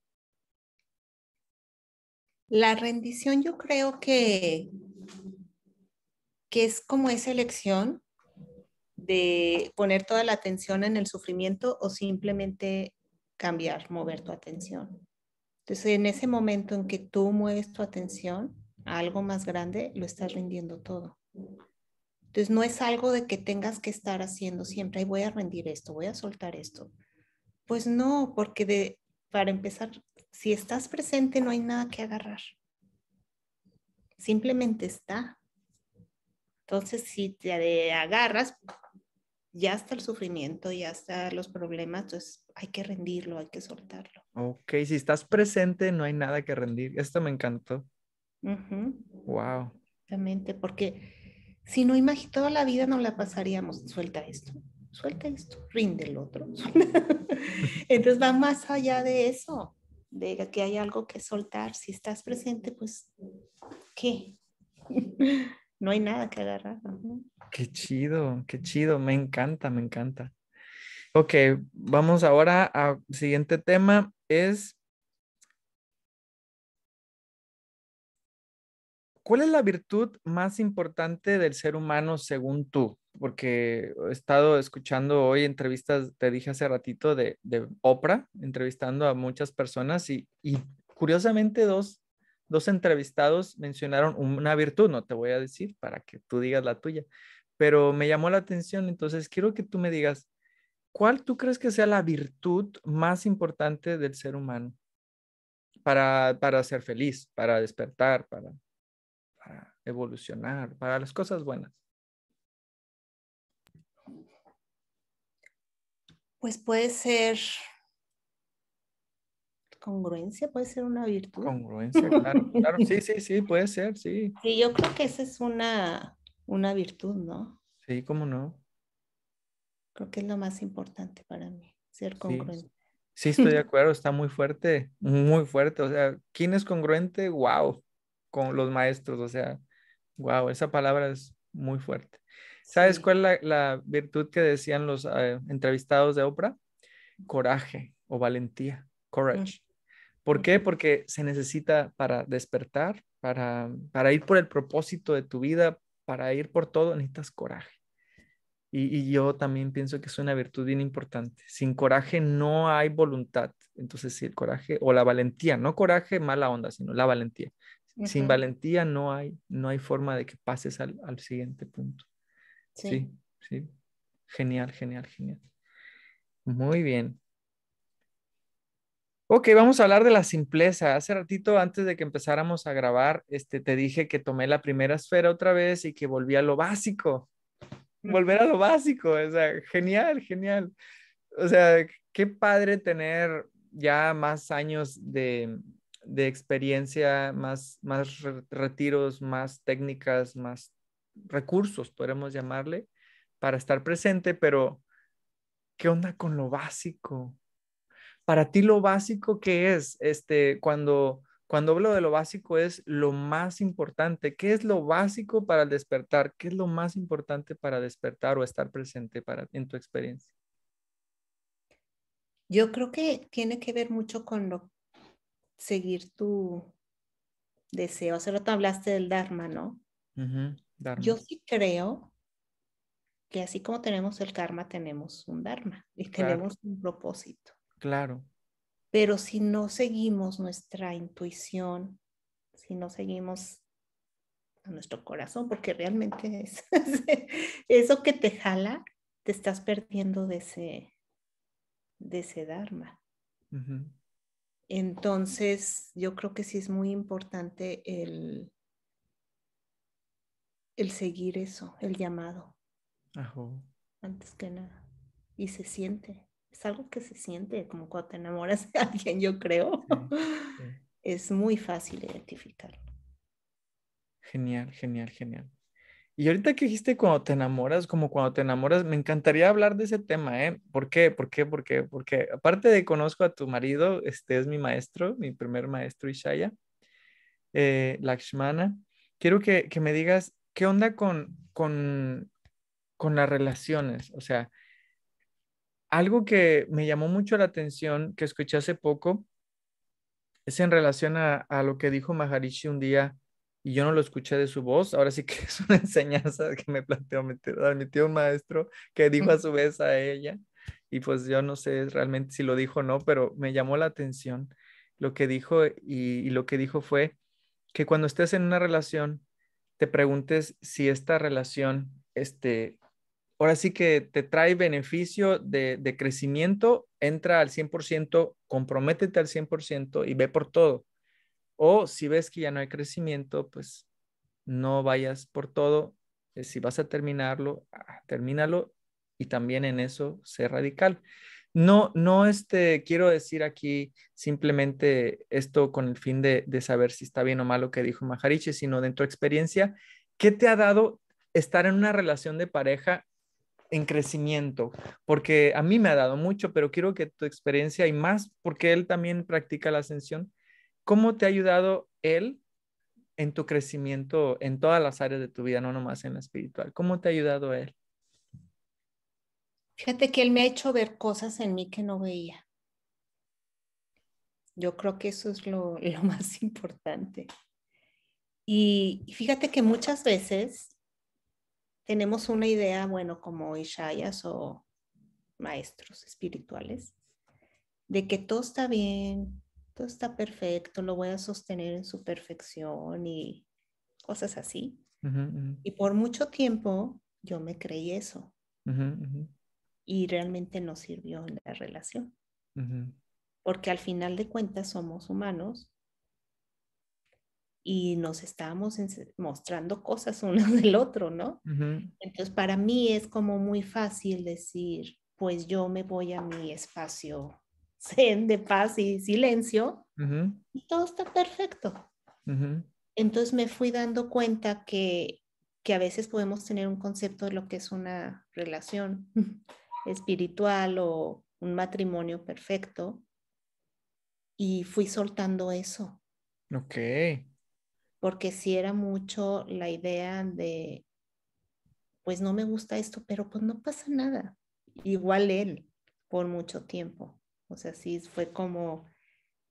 La rendición yo creo que, que es como esa elección de poner toda la atención en el sufrimiento o simplemente cambiar, mover tu atención. Entonces, en ese momento en que tú mueves tu atención a algo más grande, lo estás rindiendo todo. Entonces, no es algo de que tengas que estar haciendo siempre, Ay, voy a rendir esto, voy a soltar esto. Pues no, porque de, para empezar, si estás presente no hay nada que agarrar. Simplemente está. Entonces, si te agarras, ya está el sufrimiento, ya están los problemas, entonces hay que rendirlo, hay que soltarlo. Ok, si estás presente no hay nada que rendir. Esto me encantó. Wow. Exactamente, porque si no, imagino toda la vida no la pasaríamos, suelta esto, suelta esto, rinde el otro. [laughs] Entonces va más allá de eso, de que hay algo que soltar. Si estás presente, pues, ¿qué? [laughs] no hay nada que agarrar. Qué chido, qué chido, me encanta, me encanta. Ok, vamos ahora al siguiente tema, es ¿Cuál es la virtud más importante del ser humano según tú? porque he estado escuchando hoy entrevistas, te dije hace ratito, de, de Oprah, entrevistando a muchas personas y, curiosamente dos, entrevistados mencionaron una virtud, no te voy a decir para que tú digas la tuya, pero me llamó la atención, entonces quiero que tú me digas, ¿cuál tú crees que sea la virtud más importante del ser humano para, ser feliz, para despertar, para evolucionar, para las cosas buenas? Pues puede ser congruencia, puede ser una virtud. Congruencia, [laughs] claro, claro, sí, sí, sí, puede ser, sí. Sí, yo creo que esa es una, una virtud, ¿no? Sí, cómo no. Creo que es lo más importante para mí, ser congruente. Sí, estoy de [laughs] acuerdo, está muy fuerte, muy fuerte. O sea, ¿quién es congruente? ¡Wow! Con los maestros, o sea, wow, esa palabra es muy fuerte. ¿Sabes cuál es la, virtud que decían los eh, entrevistados de Oprah? Coraje o valentía, mm. courage. ¿Por qué? Porque se necesita para despertar, para, para ir por el propósito de tu vida, para ir por todo, necesitas coraje. Y, yo también pienso que es una virtud bien importante. Sin coraje no hay voluntad. Entonces, sí, el coraje o la valentía, no coraje, mala onda, sino la valentía. Sin valentía no hay, no hay forma de que pases al siguiente punto. Sí. sí, Genial, genial, genial. Muy bien. Ok, vamos a hablar de la simpleza. Hace ratito, antes de que empezáramos a grabar, este, te dije que tomé la primera esfera otra vez y que volví a lo básico. Volver a lo básico, o sea, genial, genial. O sea, qué padre tener ya más años de, experiencia, más, más retiros, más técnicas, más recursos, podemos llamarle, para estar presente, pero ¿qué onda con lo básico? Para ti lo básico qué es? Este, cuando cuando hablo de lo básico es lo más importante. ¿Qué es lo básico para el despertar? ¿Qué es lo más importante para despertar o estar presente para en tu experiencia? Yo creo que tiene que ver mucho con lo seguir tu deseo. Hace rato hablaste del Dharma, ¿no? Yo sí creo que así como tenemos el karma, tenemos un dharma y tenemos un propósito. Claro. Pero si no seguimos nuestra intuición, si no seguimos a nuestro corazón, porque realmente es, [laughs] eso que te jala, te estás perdiendo de ese, de ese dharma. Entonces, yo creo que sí es muy importante el, el seguir eso, el llamado. Ajá. Antes que nada. Y se siente. Es algo que se siente, como cuando te enamoras de alguien, yo creo. [laughs] Es muy fácil identificarlo. Genial, genial, genial. Y ahorita que dijiste cuando te enamoras, como cuando te enamoras, me encantaría hablar de ese tema, ¿eh? ¿Por qué? ¿Por qué? ¿Por qué? Porque aparte de conozco a tu marido, este es mi maestro, mi primer maestro Ishaya, eh, Lakshmana, quiero que me digas ¿qué onda con, con, con las relaciones? O sea, algo que me llamó mucho la atención, que escuché hace poco, es en relación a, lo que dijo Maharishi un día, y yo no lo escuché de su voz, ahora sí que [laughs] es una enseñanza que me planteó mi tío, un maestro, que dijo a su vez a ella, y pues yo no sé realmente si lo dijo o no, pero me llamó la atención lo que dijo, y, y lo que dijo fue que cuando estés en una relación, te preguntes si esta relación, este, ahora sí que te trae beneficio de, de crecimiento, entra al 100%, comprométete al 100% y ve por todo. O si ves que ya no hay crecimiento, pues no vayas por todo. Eh, si vas a terminarlo, ah, termínalo y también en eso sé radical. No, no, este, quiero decir aquí simplemente esto con el fin de, de saber si está bien o mal lo que dijo Maharishi, sino dentro de experiencia, ¿qué te ha dado estar en una relación de pareja en crecimiento, porque a mí me ha dado mucho, pero quiero que tu experiencia y más, porque él también practica la ascensión, ¿cómo te ha ayudado él en tu crecimiento en todas las áreas de tu vida, no nomás en la espiritual? ¿Cómo te ha ayudado él? Fíjate que él me ha hecho ver cosas en mí que no veía. Yo creo que eso es lo, [laughs] lo más importante. Y, fíjate que muchas veces tenemos una idea, bueno, como Ishayas o maestros espirituales, de que todo está bien, todo está perfecto, lo voy a sostener en su perfección y cosas así. Y por mucho tiempo yo me creí eso. Uh y realmente nos sirvió en la relación. Porque al final de cuentas somos humanos y nos estábamos mostrando cosas unos [laughs] del otro, ¿no? Entonces, para mí es como muy fácil decir, pues yo me voy a mi espacio [laughs] zen de paz y silencio y todo está perfecto. Entonces me fui dando cuenta que, que, a veces podemos tener un concepto de lo que es una relación [laughs] espiritual o un matrimonio perfecto. Y fui soltando eso. Ok. Porque si era mucho la idea de, pues no me gusta esto, pero pues no pasa nada. Igual él, por mucho tiempo. O sea, sí fue como,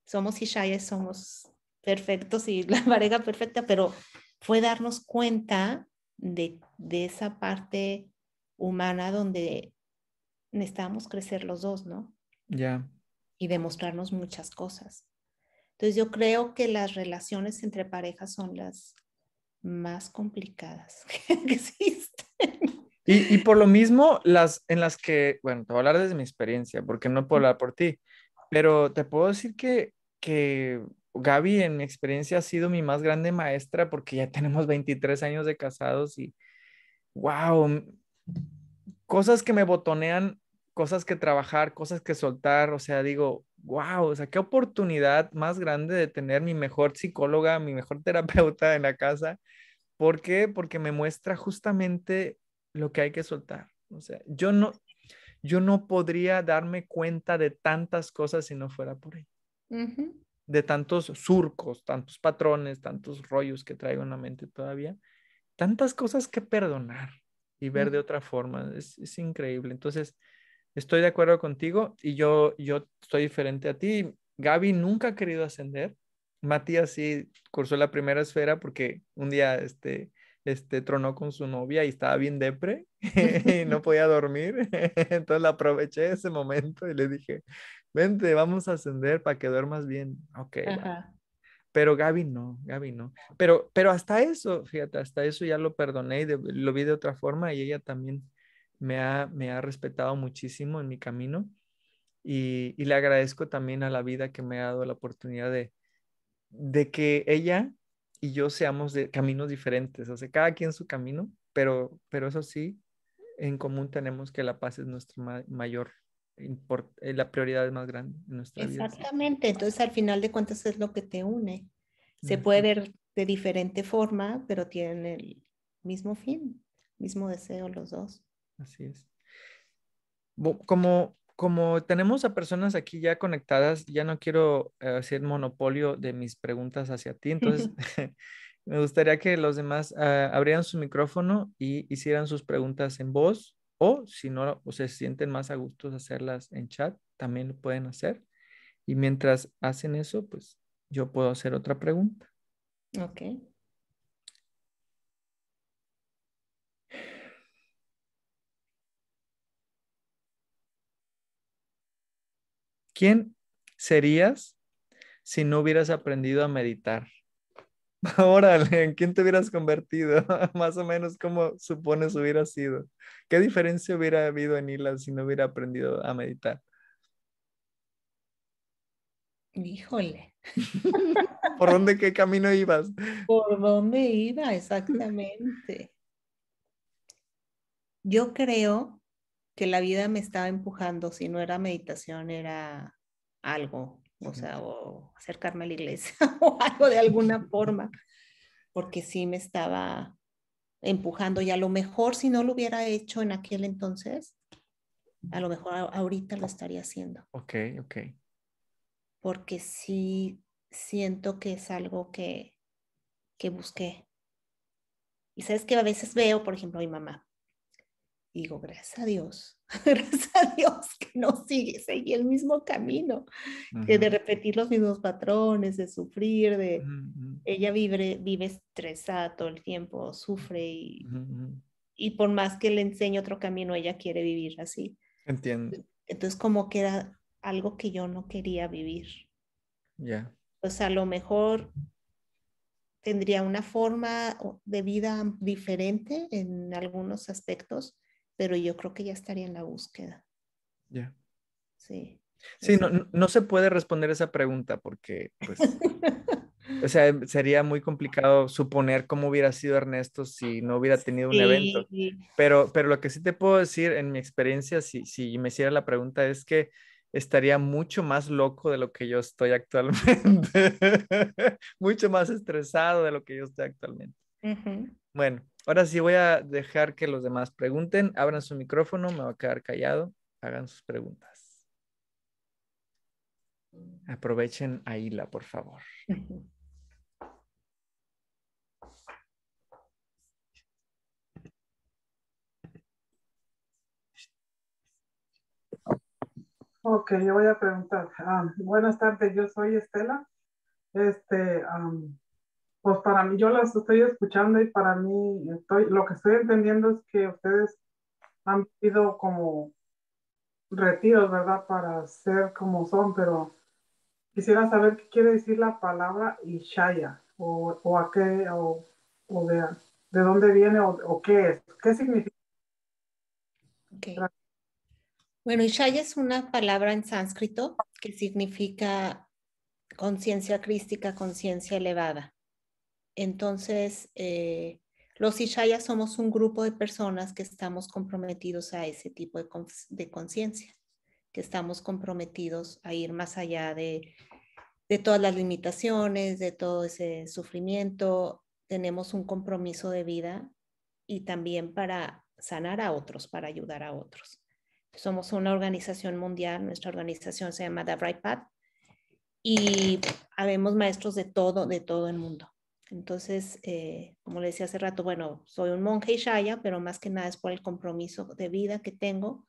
somos Ishaya, somos perfectos y [laughs] la pareja perfecta, pero fue darnos cuenta de, de esa parte humana donde necesitábamos crecer los dos, ¿no? Ya. Y demostrarnos muchas cosas. Entonces yo creo que las relaciones entre parejas son las más complicadas [laughs] que existen. Y, y, por lo mismo, las en las que, bueno, te voy a hablar desde mi experiencia, porque no puedo hablar por ti, pero te puedo decir que, que Gaby en mi experiencia ha sido mi más grande maestra porque ya tenemos 23 años de casados y, wow, cosas que me botonean cosas que trabajar, cosas que soltar, o sea, digo, wow, o sea, qué oportunidad más grande de tener mi mejor psicóloga, mi mejor [laughs] terapeuta en la casa. ¿Por qué? Porque me muestra justamente lo que hay que soltar. O sea, yo no, yo no podría darme cuenta de tantas cosas si no fuera por ella. De tantos surcos, tantos patrones, tantos rollos que traigo en la mente todavía. Tantas cosas que perdonar y ver de otra forma. es increíble. Entonces, estoy de acuerdo contigo y yo, yo estoy diferente a ti. Gaby nunca ha querido ascender. Matías sí cursó la primera esfera porque un día este, este, tronó con su novia y estaba bien depre [laughs] y no podía dormir. [laughs] Entonces la aproveché ese momento y le dije, vente, vamos a ascender para que duermas bien. Ok. Pero Gaby no, Gaby no. Pero, pero hasta eso, fíjate, hasta eso ya lo perdoné y lo vi de otra forma y ella también me ha, respetado muchísimo en mi camino y, le agradezco también a la vida que me ha dado la oportunidad de, de que ella y yo seamos de caminos diferentes, o sea, cada quien su camino, pero, pero eso sí, en común tenemos que la paz es nuestro mayor eh, la prioridad es más grande en nuestra Exactamente. vida. Exactamente, entonces al final de cuentas es lo que te une. Se puede ver de diferente forma, pero tienen el mismo fin, mismo deseo los dos. Así es. Como, como tenemos a personas aquí ya conectadas, ya no quiero eh, hacer monopolio de mis preguntas hacia ti, entonces [laughs] me gustaría que los demás ah, abrieran su micrófono y hicieran sus preguntas en voz o si no o se sienten más a gusto hacerlas en chat, también lo pueden hacer. Y mientras hacen eso, pues yo puedo hacer otra pregunta. Ok. ¿Quién serías si no hubieras aprendido a meditar? [laughs] Órale, ¿en quién te hubieras convertido? [laughs] Más o menos, ¿cómo supones hubiera sido? ¿Qué diferencia hubiera habido en Ila si no hubiera aprendido a meditar? Híjole. [laughs] ¿Por dónde qué camino ibas? ¿Por dónde iba exactamente? Yo creo que la vida me estaba empujando, si no era meditación, era algo, o sea, o acercarme a la iglesia [laughs] o algo de alguna [laughs] forma, porque sí me estaba empujando y a lo mejor si no lo hubiera hecho en aquel entonces, a lo mejor ahorita lo estaría haciendo. Ok, ok. Porque sí siento que es algo que, que busqué. Y sabes que a veces veo, por ejemplo, mi mamá, digo, gracias a Dios, [laughs] gracias a Dios que no sigue, el mismo camino, que de repetir los mismos patrones, de sufrir, de... Ella vive, vive estresada todo el tiempo, sufre y, y por más que le enseñe otro camino, ella quiere vivir así. Entiendo. E-, entonces como que era algo que yo no quería vivir. Ya. O sea, a lo mejor tendría una forma de vida diferente en algunos aspectos, pero yo creo que ya estaría en la búsqueda. Ya. Sí. Sí, no, se puede responder esa pregunta porque, pues, [laughs] o sea, sería muy complicado suponer cómo hubiera sido Ernesto si no hubiera tenido un evento. Pero, pero lo que sí te puedo decir en mi experiencia, si, me hiciera la pregunta, es que estaría mucho más loco de lo que yo estoy actualmente, [laughs] mucho más estresado de lo que yo estoy actualmente. Bueno, Ahora sí voy a dejar que los demás pregunten. Abran su micrófono, me va a quedar callado. Hagan sus preguntas. Aprovechen a la, por favor. Ok, yo voy a preguntar. Ah, buenas tardes, yo soy Estela. Este, pues para mí, yo las estoy escuchando y para mí, estoy, lo que estoy entendiendo es que ustedes han sido como retiros, ¿verdad? Para ser como son, pero quisiera saber qué quiere decir la palabra Ishaya o, o a qué, o, o de, de, dónde viene o, qué es, qué significa. Bueno, Ishaya es una palabra en sánscrito que significa conciencia crística, conciencia elevada. Entonces, eh, los Ishayas somos un grupo de personas que estamos comprometidos a ese tipo de conciencia, que estamos comprometidos a ir más allá de, todas las limitaciones, de todo ese sufrimiento. Tenemos un compromiso de vida y también para sanar a otros, para ayudar a otros. Somos una organización mundial, nuestra organización se llama The Right Path y habemos maestros de todo, de todo el mundo. Entonces, eh, como le decía hace rato, bueno, soy un monje Ishaya, pero más que nada es por el compromiso de vida que tengo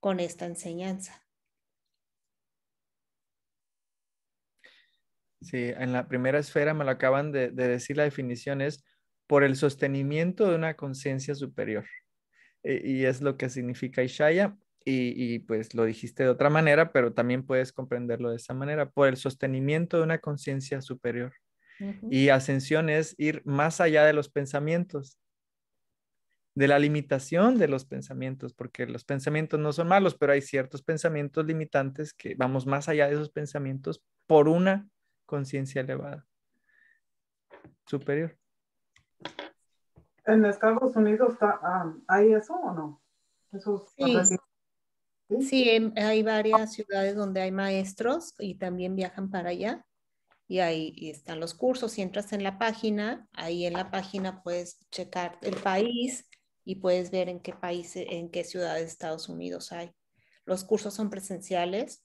con esta enseñanza. Sí, en la primera esfera me lo acaban de, decir, la definición es por el sostenimiento de una conciencia superior. E, y es lo que significa Ishaya, y, y, pues lo dijiste de otra manera, pero también puedes comprenderlo de esa manera, por el sostenimiento de una conciencia superior. Y ascensión es ir más allá de los pensamientos, de la limitación de los pensamientos, porque los pensamientos no son malos, pero hay ciertos pensamientos limitantes que vamos más allá de esos pensamientos por una conciencia elevada, superior. ¿En Estados Unidos hay eso o no? sí, hay varias ciudades donde hay maestros y también viajan para allá y ahí están los cursos. Si entras en la página, ahí en la página puedes checar el país y puedes ver en qué país, en qué ciudad de Estados Unidos hay. Los cursos son presenciales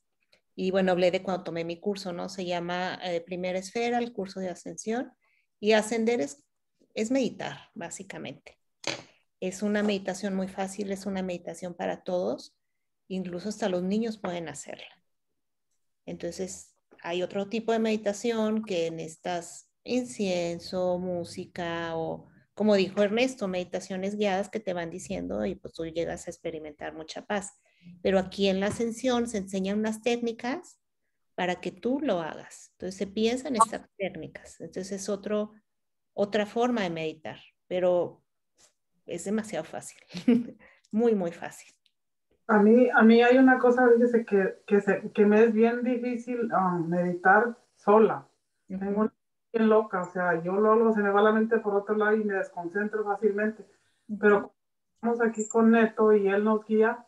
y bueno, hablé de cuando tomé mi curso, ¿no? Se llama eh, Primera Esfera, el curso de ascensión y ascender es meditar, básicamente. Es una meditación muy fácil, es una meditación para todos, incluso hasta los niños pueden hacerla. Entonces, hay otro tipo de meditación que en estas incienso, música o, como dijo Ernesto, meditaciones guiadas que te van diciendo y pues tú llegas a experimentar mucha paz. Pero aquí en la ascensión se enseñan unas técnicas para que tú lo hagas. Entonces se piensa en estas técnicas. Entonces es otro, otra forma de meditar, pero es demasiado fácil. [laughs] muy, muy fácil. A mí, a mí hay una cosa, fíjese, que, que, que me es bien difícil ah, meditar sola. Tengo una bien loca, o sea, yo lo hago, se me va la mente por otro lado y me desconcentro fácilmente. Pero estamos aquí con Neto y él nos guía,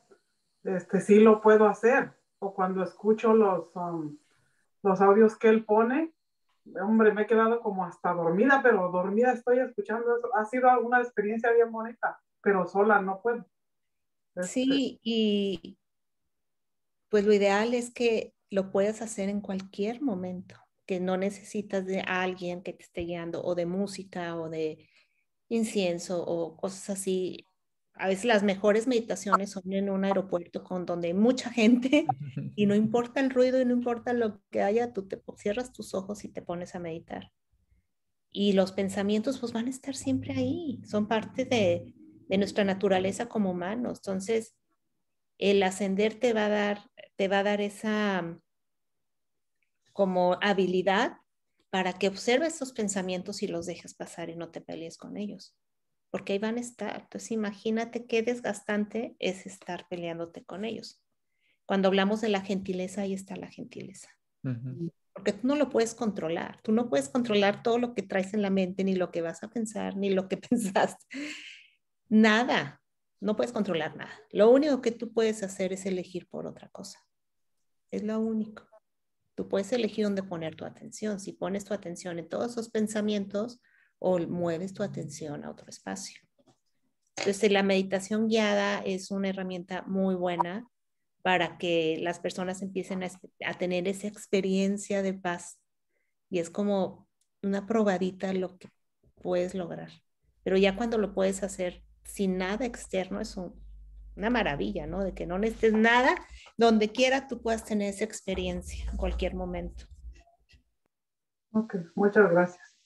este, sí lo puedo hacer. O cuando escucho los, ah, los audios que él pone, hombre, me he quedado como hasta dormida, pero dormida estoy escuchando eso. Ha sido alguna experiencia bien bonita, pero sola no puedo. Sí, y pues lo ideal es que lo puedas hacer en cualquier momento, que no necesitas de alguien que te esté guiando o de música o de incienso o cosas así. A veces las mejores meditaciones son en un aeropuerto con donde hay mucha gente [laughs] y no importa el ruido y no importa lo que haya, tú te cierras tus ojos y te pones a meditar. Y los pensamientos pues van a estar siempre ahí, son parte de, de nuestra naturaleza como humanos. Entonces, el ascender te va a dar, te va a dar esa como habilidad para que observes esos pensamientos y los dejes pasar y no te pelees con ellos, porque ahí van a estar. Entonces, imagínate qué desgastante es estar peleándote con ellos. Cuando hablamos de la gentileza, ahí está la gentileza. Porque tú no lo puedes controlar. Tú no puedes controlar todo lo que traes en la mente, ni lo que vas a pensar, ni lo que [laughs] pensaste nada, no puedes controlar nada. Lo único que tú puedes hacer es elegir por otra cosa. Es lo único. Tú puedes elegir dónde poner tu atención. Si pones tu atención en todos esos pensamientos o mueves tu atención a otro espacio. Entonces, la meditación guiada es una herramienta muy buena para que las personas empiecen a, a tener esa experiencia de paz. Y es como una probadita lo que puedes lograr. Pero ya cuando lo puedes hacer sin nada externo es una maravilla, ¿no? De que no necesites nada, donde quiera tú puedas tener esa experiencia en cualquier momento. Ok, muchas gracias.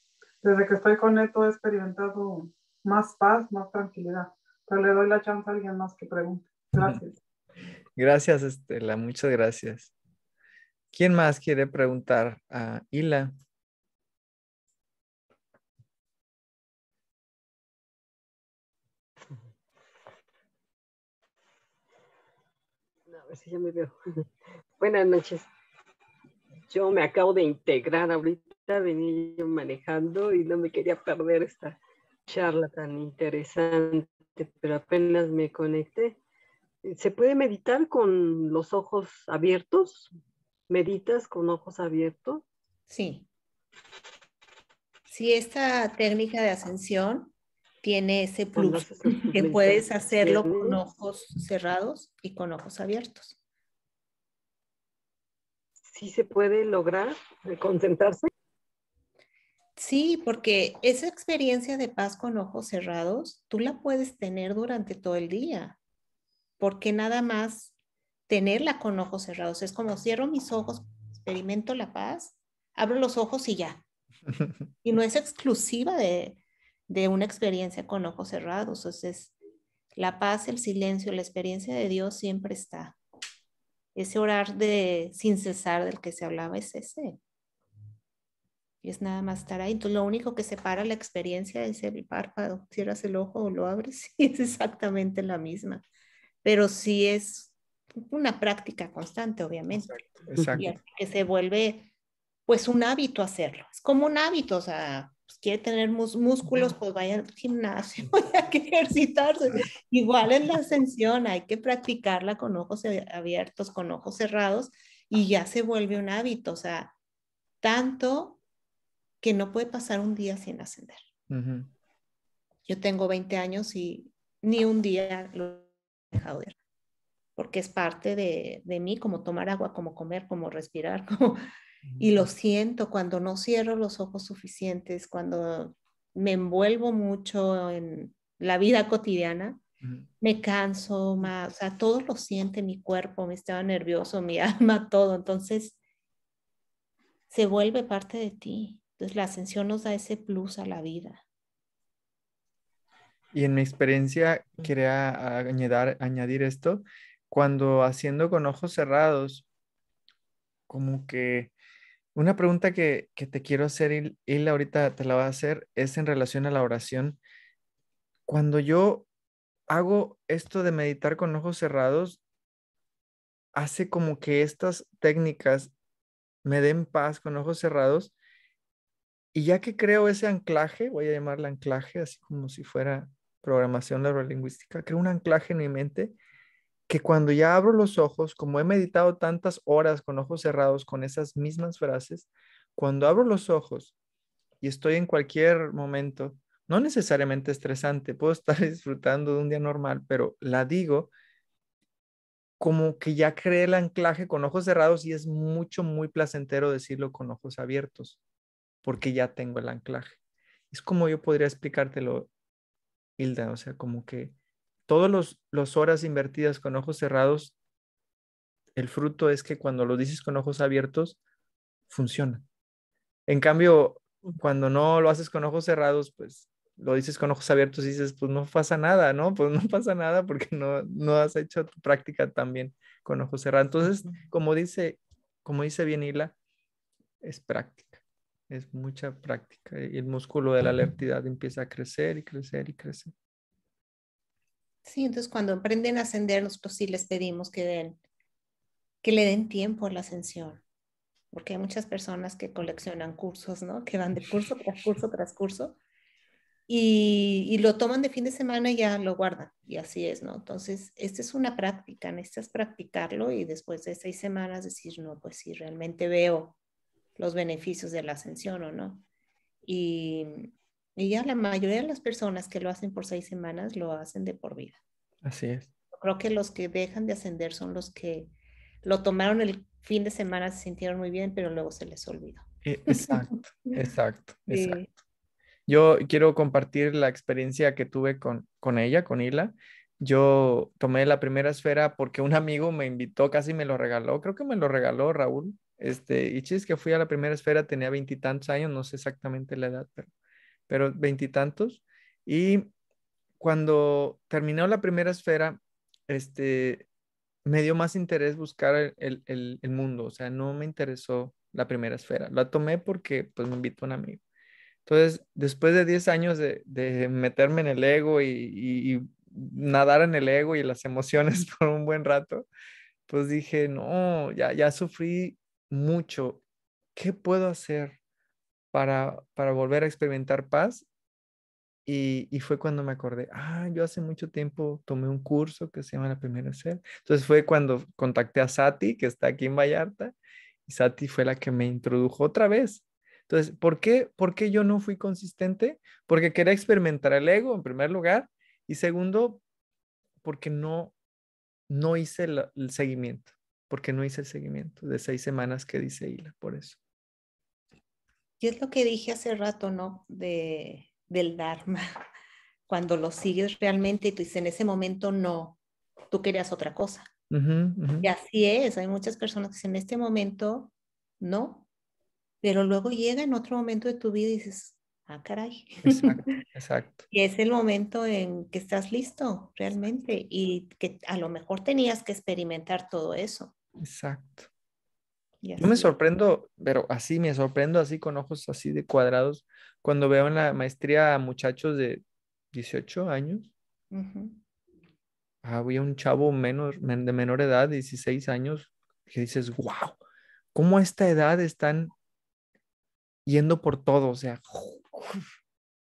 Desde que estoy con esto he experimentado más paz, más tranquilidad, pero le doy la chance a alguien más que pregunte. Gracias. [laughs] Gracias, Estela, muchas gracias. ¿Quién más quiere preguntar a ah, Ila? ya me veo. [laughs] Buenas noches. Yo me acabo de integrar ahorita, venía manejando y no me quería perder esta charla tan interesante, pero apenas me conecté. ¿Se puede meditar con los ojos abiertos? ¿Meditas con ojos abiertos? Sí. Sí, esta técnica de ascensión tiene ese plus [laughs] que puedes hacerlo con ojos cerrados y con ojos abiertos. ¿Sí se puede lograr concentrarse? Sí, porque esa experiencia de paz con ojos cerrados, tú la puedes tener durante todo el día, porque nada más tenerla con ojos cerrados es como cierro mis ojos, experimento la paz, abro los ojos y ya. [laughs] Y no es exclusiva de, de una experiencia con ojos cerrados. Entonces, la paz, el silencio, la experiencia de Dios siempre está. Ese orar de sin cesar del que se hablaba es ese. Y es nada más estar ahí. Entonces, lo único que separa la experiencia es el párpado. Cierras el ojo o lo abres [laughs] y es exactamente la misma. Pero sí es una práctica constante, obviamente. Exacto. que se vuelve, pues, un hábito hacerlo. Es como un hábito, o sea, pues, quiere tener músculos, pues vaya al gimnasio, hay [laughs] que ejercitarse. Igual es la ascensión, hay que practicarla con ojos e-, abiertos, con ojos cerrados, y ya se vuelve un hábito, o sea, tanto que no puede pasar un día sin ascender. Yo tengo 20 años y ni un día lo he dejado de hacer, porque es parte de, de, mí, como tomar agua, como comer, como respirar, [laughs] como y lo siento cuando no cierro los ojos suficientes, cuando me envuelvo mucho en la vida cotidiana, me canso más, o sea, todo lo siente mi cuerpo, me estaba nervioso, mi [laughs] alma, todo. Entonces, se vuelve parte de ti. Entonces, la ascensión nos da ese plus a la vida. Y en mi experiencia, quería añadir, añadir esto, cuando haciendo con ojos cerrados, como que una pregunta que, te quiero hacer, y ahorita te la va a hacer, es en relación a la oración. Cuando yo hago esto de meditar con ojos cerrados, hace como que estas técnicas me den paz con ojos cerrados. Y ya que creo ese anclaje, voy a llamarle anclaje, así como si fuera programación neurolingüística, creo un anclaje en mi mente que cuando ya abro los ojos, como he meditado tantas horas con ojos cerrados con esas mismas frases, cuando abro los ojos y estoy en cualquier momento, no necesariamente estresante, puedo estar [laughs] disfrutando de un día normal, pero la digo como que ya creé el anclaje con ojos cerrados y es mucho, muy placentero decirlo con ojos abiertos, porque ya tengo el anclaje. Es como yo podría explicártelo, Hilda, o sea, como que todas las los horas invertidas con ojos cerrados, el fruto es que cuando lo dices con ojos abiertos, funciona. En cambio, cuando no lo haces con ojos cerrados, pues lo dices con ojos abiertos y dices, pues no pasa nada, ¿no? Pues [laughs] no pasa nada porque no, no has hecho tu práctica también con ojos cerrados. Entonces, como dice, como dice bien Hila, es práctica, es mucha práctica. Y el músculo de la alertidad empieza a crecer y crecer y crecer. Sí, entonces cuando emprenden a ascender, nosotros sí les pedimos que den, que le den tiempo a la ascensión. Porque hay muchas personas que coleccionan cursos, ¿no? Que van de curso tras curso tras curso. Y, lo toman de fin de semana y ya lo guardan. Y así es, ¿no? Entonces, esta es una práctica, necesitas practicarlo y después de seis semanas decir, no, pues sí, realmente veo los beneficios de la ascensión o no. Y, y ya la mayoría de las personas que lo hacen por seis semanas lo hacen de por vida. Así es. Creo que los que dejan de ascender son los que lo tomaron el fin de semana, se sintieron muy bien, pero luego se les olvidó. E-, [laughs] exacto, exacto, exacto. Yo quiero compartir la experiencia que tuve con, con ella, con Hila. Yo tomé la primera esfera porque un amigo me invitó, casi me lo regaló, creo que me lo regaló Raúl. Este, y chis que fui a la primera esfera, tenía veintitantos años, no sé exactamente la edad, pero pero veintitantos. Y, cuando terminó la primera esfera, este, me dio más interés buscar el, mundo, o sea, no me interesó la primera esfera. La tomé porque pues me invitó un amigo. Entonces, después de 10 años de, meterme en el ego y, y, nadar en el ego y las emociones [laughs] por un buen rato, pues dije, no, ya, ya sufrí mucho. ¿Qué puedo hacer? para, volver a experimentar paz. Y, fue cuando me acordé, ah, yo hace mucho tiempo tomé un curso que se llama La Primera Ser. Entonces fue cuando contacté a Sati, que está aquí en Vallarta, y Sati fue la que me introdujo otra vez entonces, ¿por qué, ¿por qué yo no fui consistente? Porque quería experimentar el ego, en primer lugar, y segundo, porque no, no hice el, seguimiento, porque no hice el seguimiento de seis semanas que dice Hila, por eso. Y es lo que dije hace rato, ¿no? De, del Dharma. [laughs] Cuando lo sigues realmente y tú dices, en ese momento no, tú querías otra cosa. Y así es, hay muchas personas que dicen, en este momento no, pero luego llega en otro momento de tu vida y dices, ah, caray. exacto. [laughs] y es el momento en que estás listo realmente y que a lo mejor tenías que experimentar todo eso. Exacto. Yo me sorprendo, pero así me sorprendo, así con ojos así de cuadrados, cuando veo en la maestría a muchachos de 18 años. Ah, había un chavo menos, de menor edad, 16 años, que dices, wow, ¿cómo a esta edad están yendo por todo? O sea,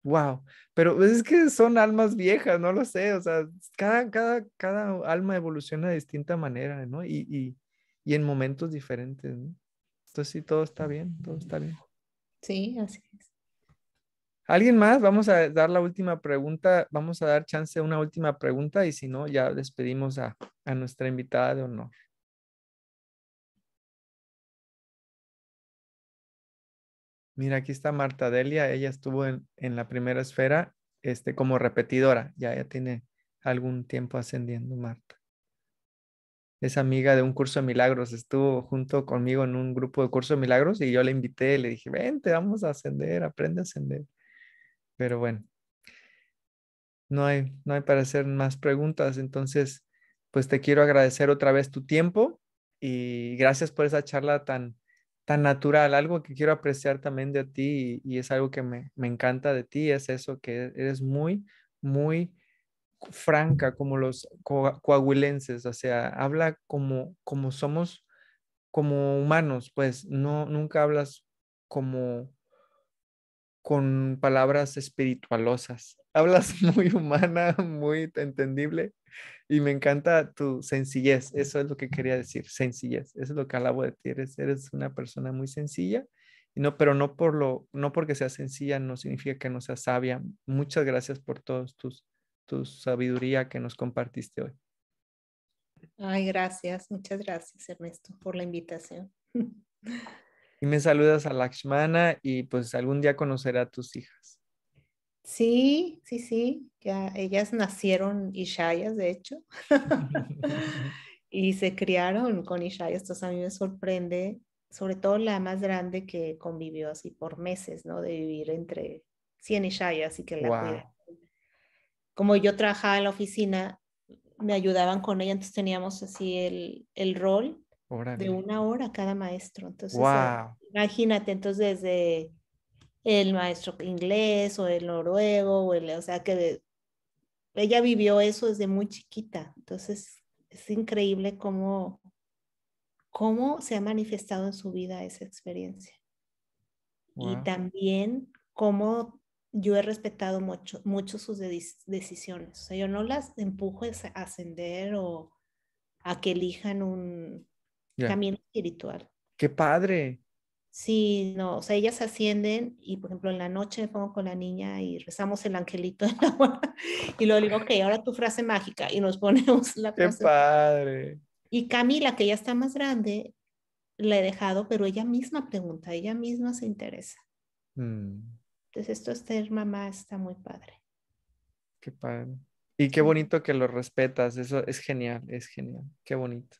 wow. [laughs] Pero es que son almas viejas, no lo sé. O sea, cada, cada, cada alma evoluciona de distinta manera, ¿no? y y en momentos diferentes. Entonces sí, todo está bien, todo está bien. Sí, así es. ¿Alguien más? Vamos a dar la última pregunta, vamos a dar chance a una última pregunta y si no, ya despedimos a, a nuestra invitada de honor. Mira, aquí está Marta Delia, ella estuvo en, en la primera esfera este, como repetidora, ya, ya tiene algún tiempo ascendiendo Marta es amiga de un curso de milagros, estuvo junto conmigo en un grupo de curso de milagros y yo le invité, le dije, vente, vamos a ascender, aprende a ascender. Pero bueno, no hay, no hay para hacer más preguntas, entonces, pues te quiero agradecer otra vez tu tiempo y gracias por esa charla tan, tan natural, algo que quiero apreciar también de ti y, es algo que me, me, encanta de ti, es eso, que eres muy, muy franca como los coahuilenses, o sea, habla como, como somos, como humanos, pues no, nunca hablas como con palabras espiritualosas. [laughs] Hablas muy humana, muy entendible y me encanta tu sencillez. Eso es lo que quería decir, sencillez. Eso es lo que alabo de ti. Eres, eres una persona muy sencilla, y no, pero no, por lo, no porque sea sencilla no significa que no sea sabia. Muchas gracias por todos tus tu sabiduría que nos compartiste hoy. Ay, gracias, muchas gracias Ernesto por la invitación. [laughs] Y me saludas a Lakshmana y pues algún día conocerá a tus hijas. Sí, sí, sí, ya ellas nacieron Ishayas, de hecho, [laughs] [laughs] y se criaron con Ishayas, entonces a mí me sorprende, sobre todo la más grande que convivió así por meses, ¿no? De vivir entre 100 Ishayas y que la cuida como yo trabajaba en la oficina, me ayudaban con ella, entonces teníamos así el, el rol de una hora cada maestro. Entonces, imagínate, entonces desde el maestro inglés o el noruego, o, el, o sea que ella vivió eso desde muy chiquita. Entonces, es increíble cómo, cómo se ha manifestado en su vida esa experiencia. Y también cómo yo he respetado mucho, mucho sus decisiones. O sea, yo no las empujo a ascender o a que elijan un camino espiritual. ¡Qué padre! Sí, no, o sea, ellas ascienden y, por ejemplo, en la noche me pongo con la niña y rezamos el angelito en la [laughs] y luego digo, ok, ahora tu frase mágica y nos ponemos la frase. ¡Qué padre! Y Camila, que ya está más grande, la he dejado, pero ella misma pregunta, ella misma se interesa. Mm. Entonces, esto ser mamá está muy padre. Qué padre. Y qué bonito que lo respetas, eso es genial, es genial, qué bonito.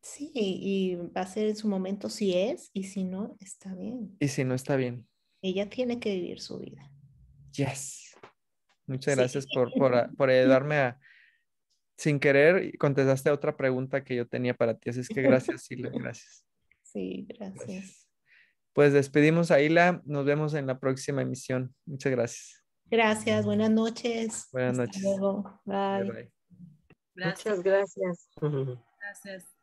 Sí, y va a ser en su momento si es y si no, está bien. Y si no, está bien. Ella tiene que vivir su vida. Yes. Muchas gracias [laughs] por, ayudarme a, sin querer, contestaste otra pregunta que yo tenía para ti, así que gracias, Silvia, gracias. Sí, gracias pues despedimos a Ila. Nos vemos en la próxima emisión. Muchas gracias. Gracias. Buenas noches. Buenas noches. Bye. Gracias. Muchas gracias. [laughs] Gracias.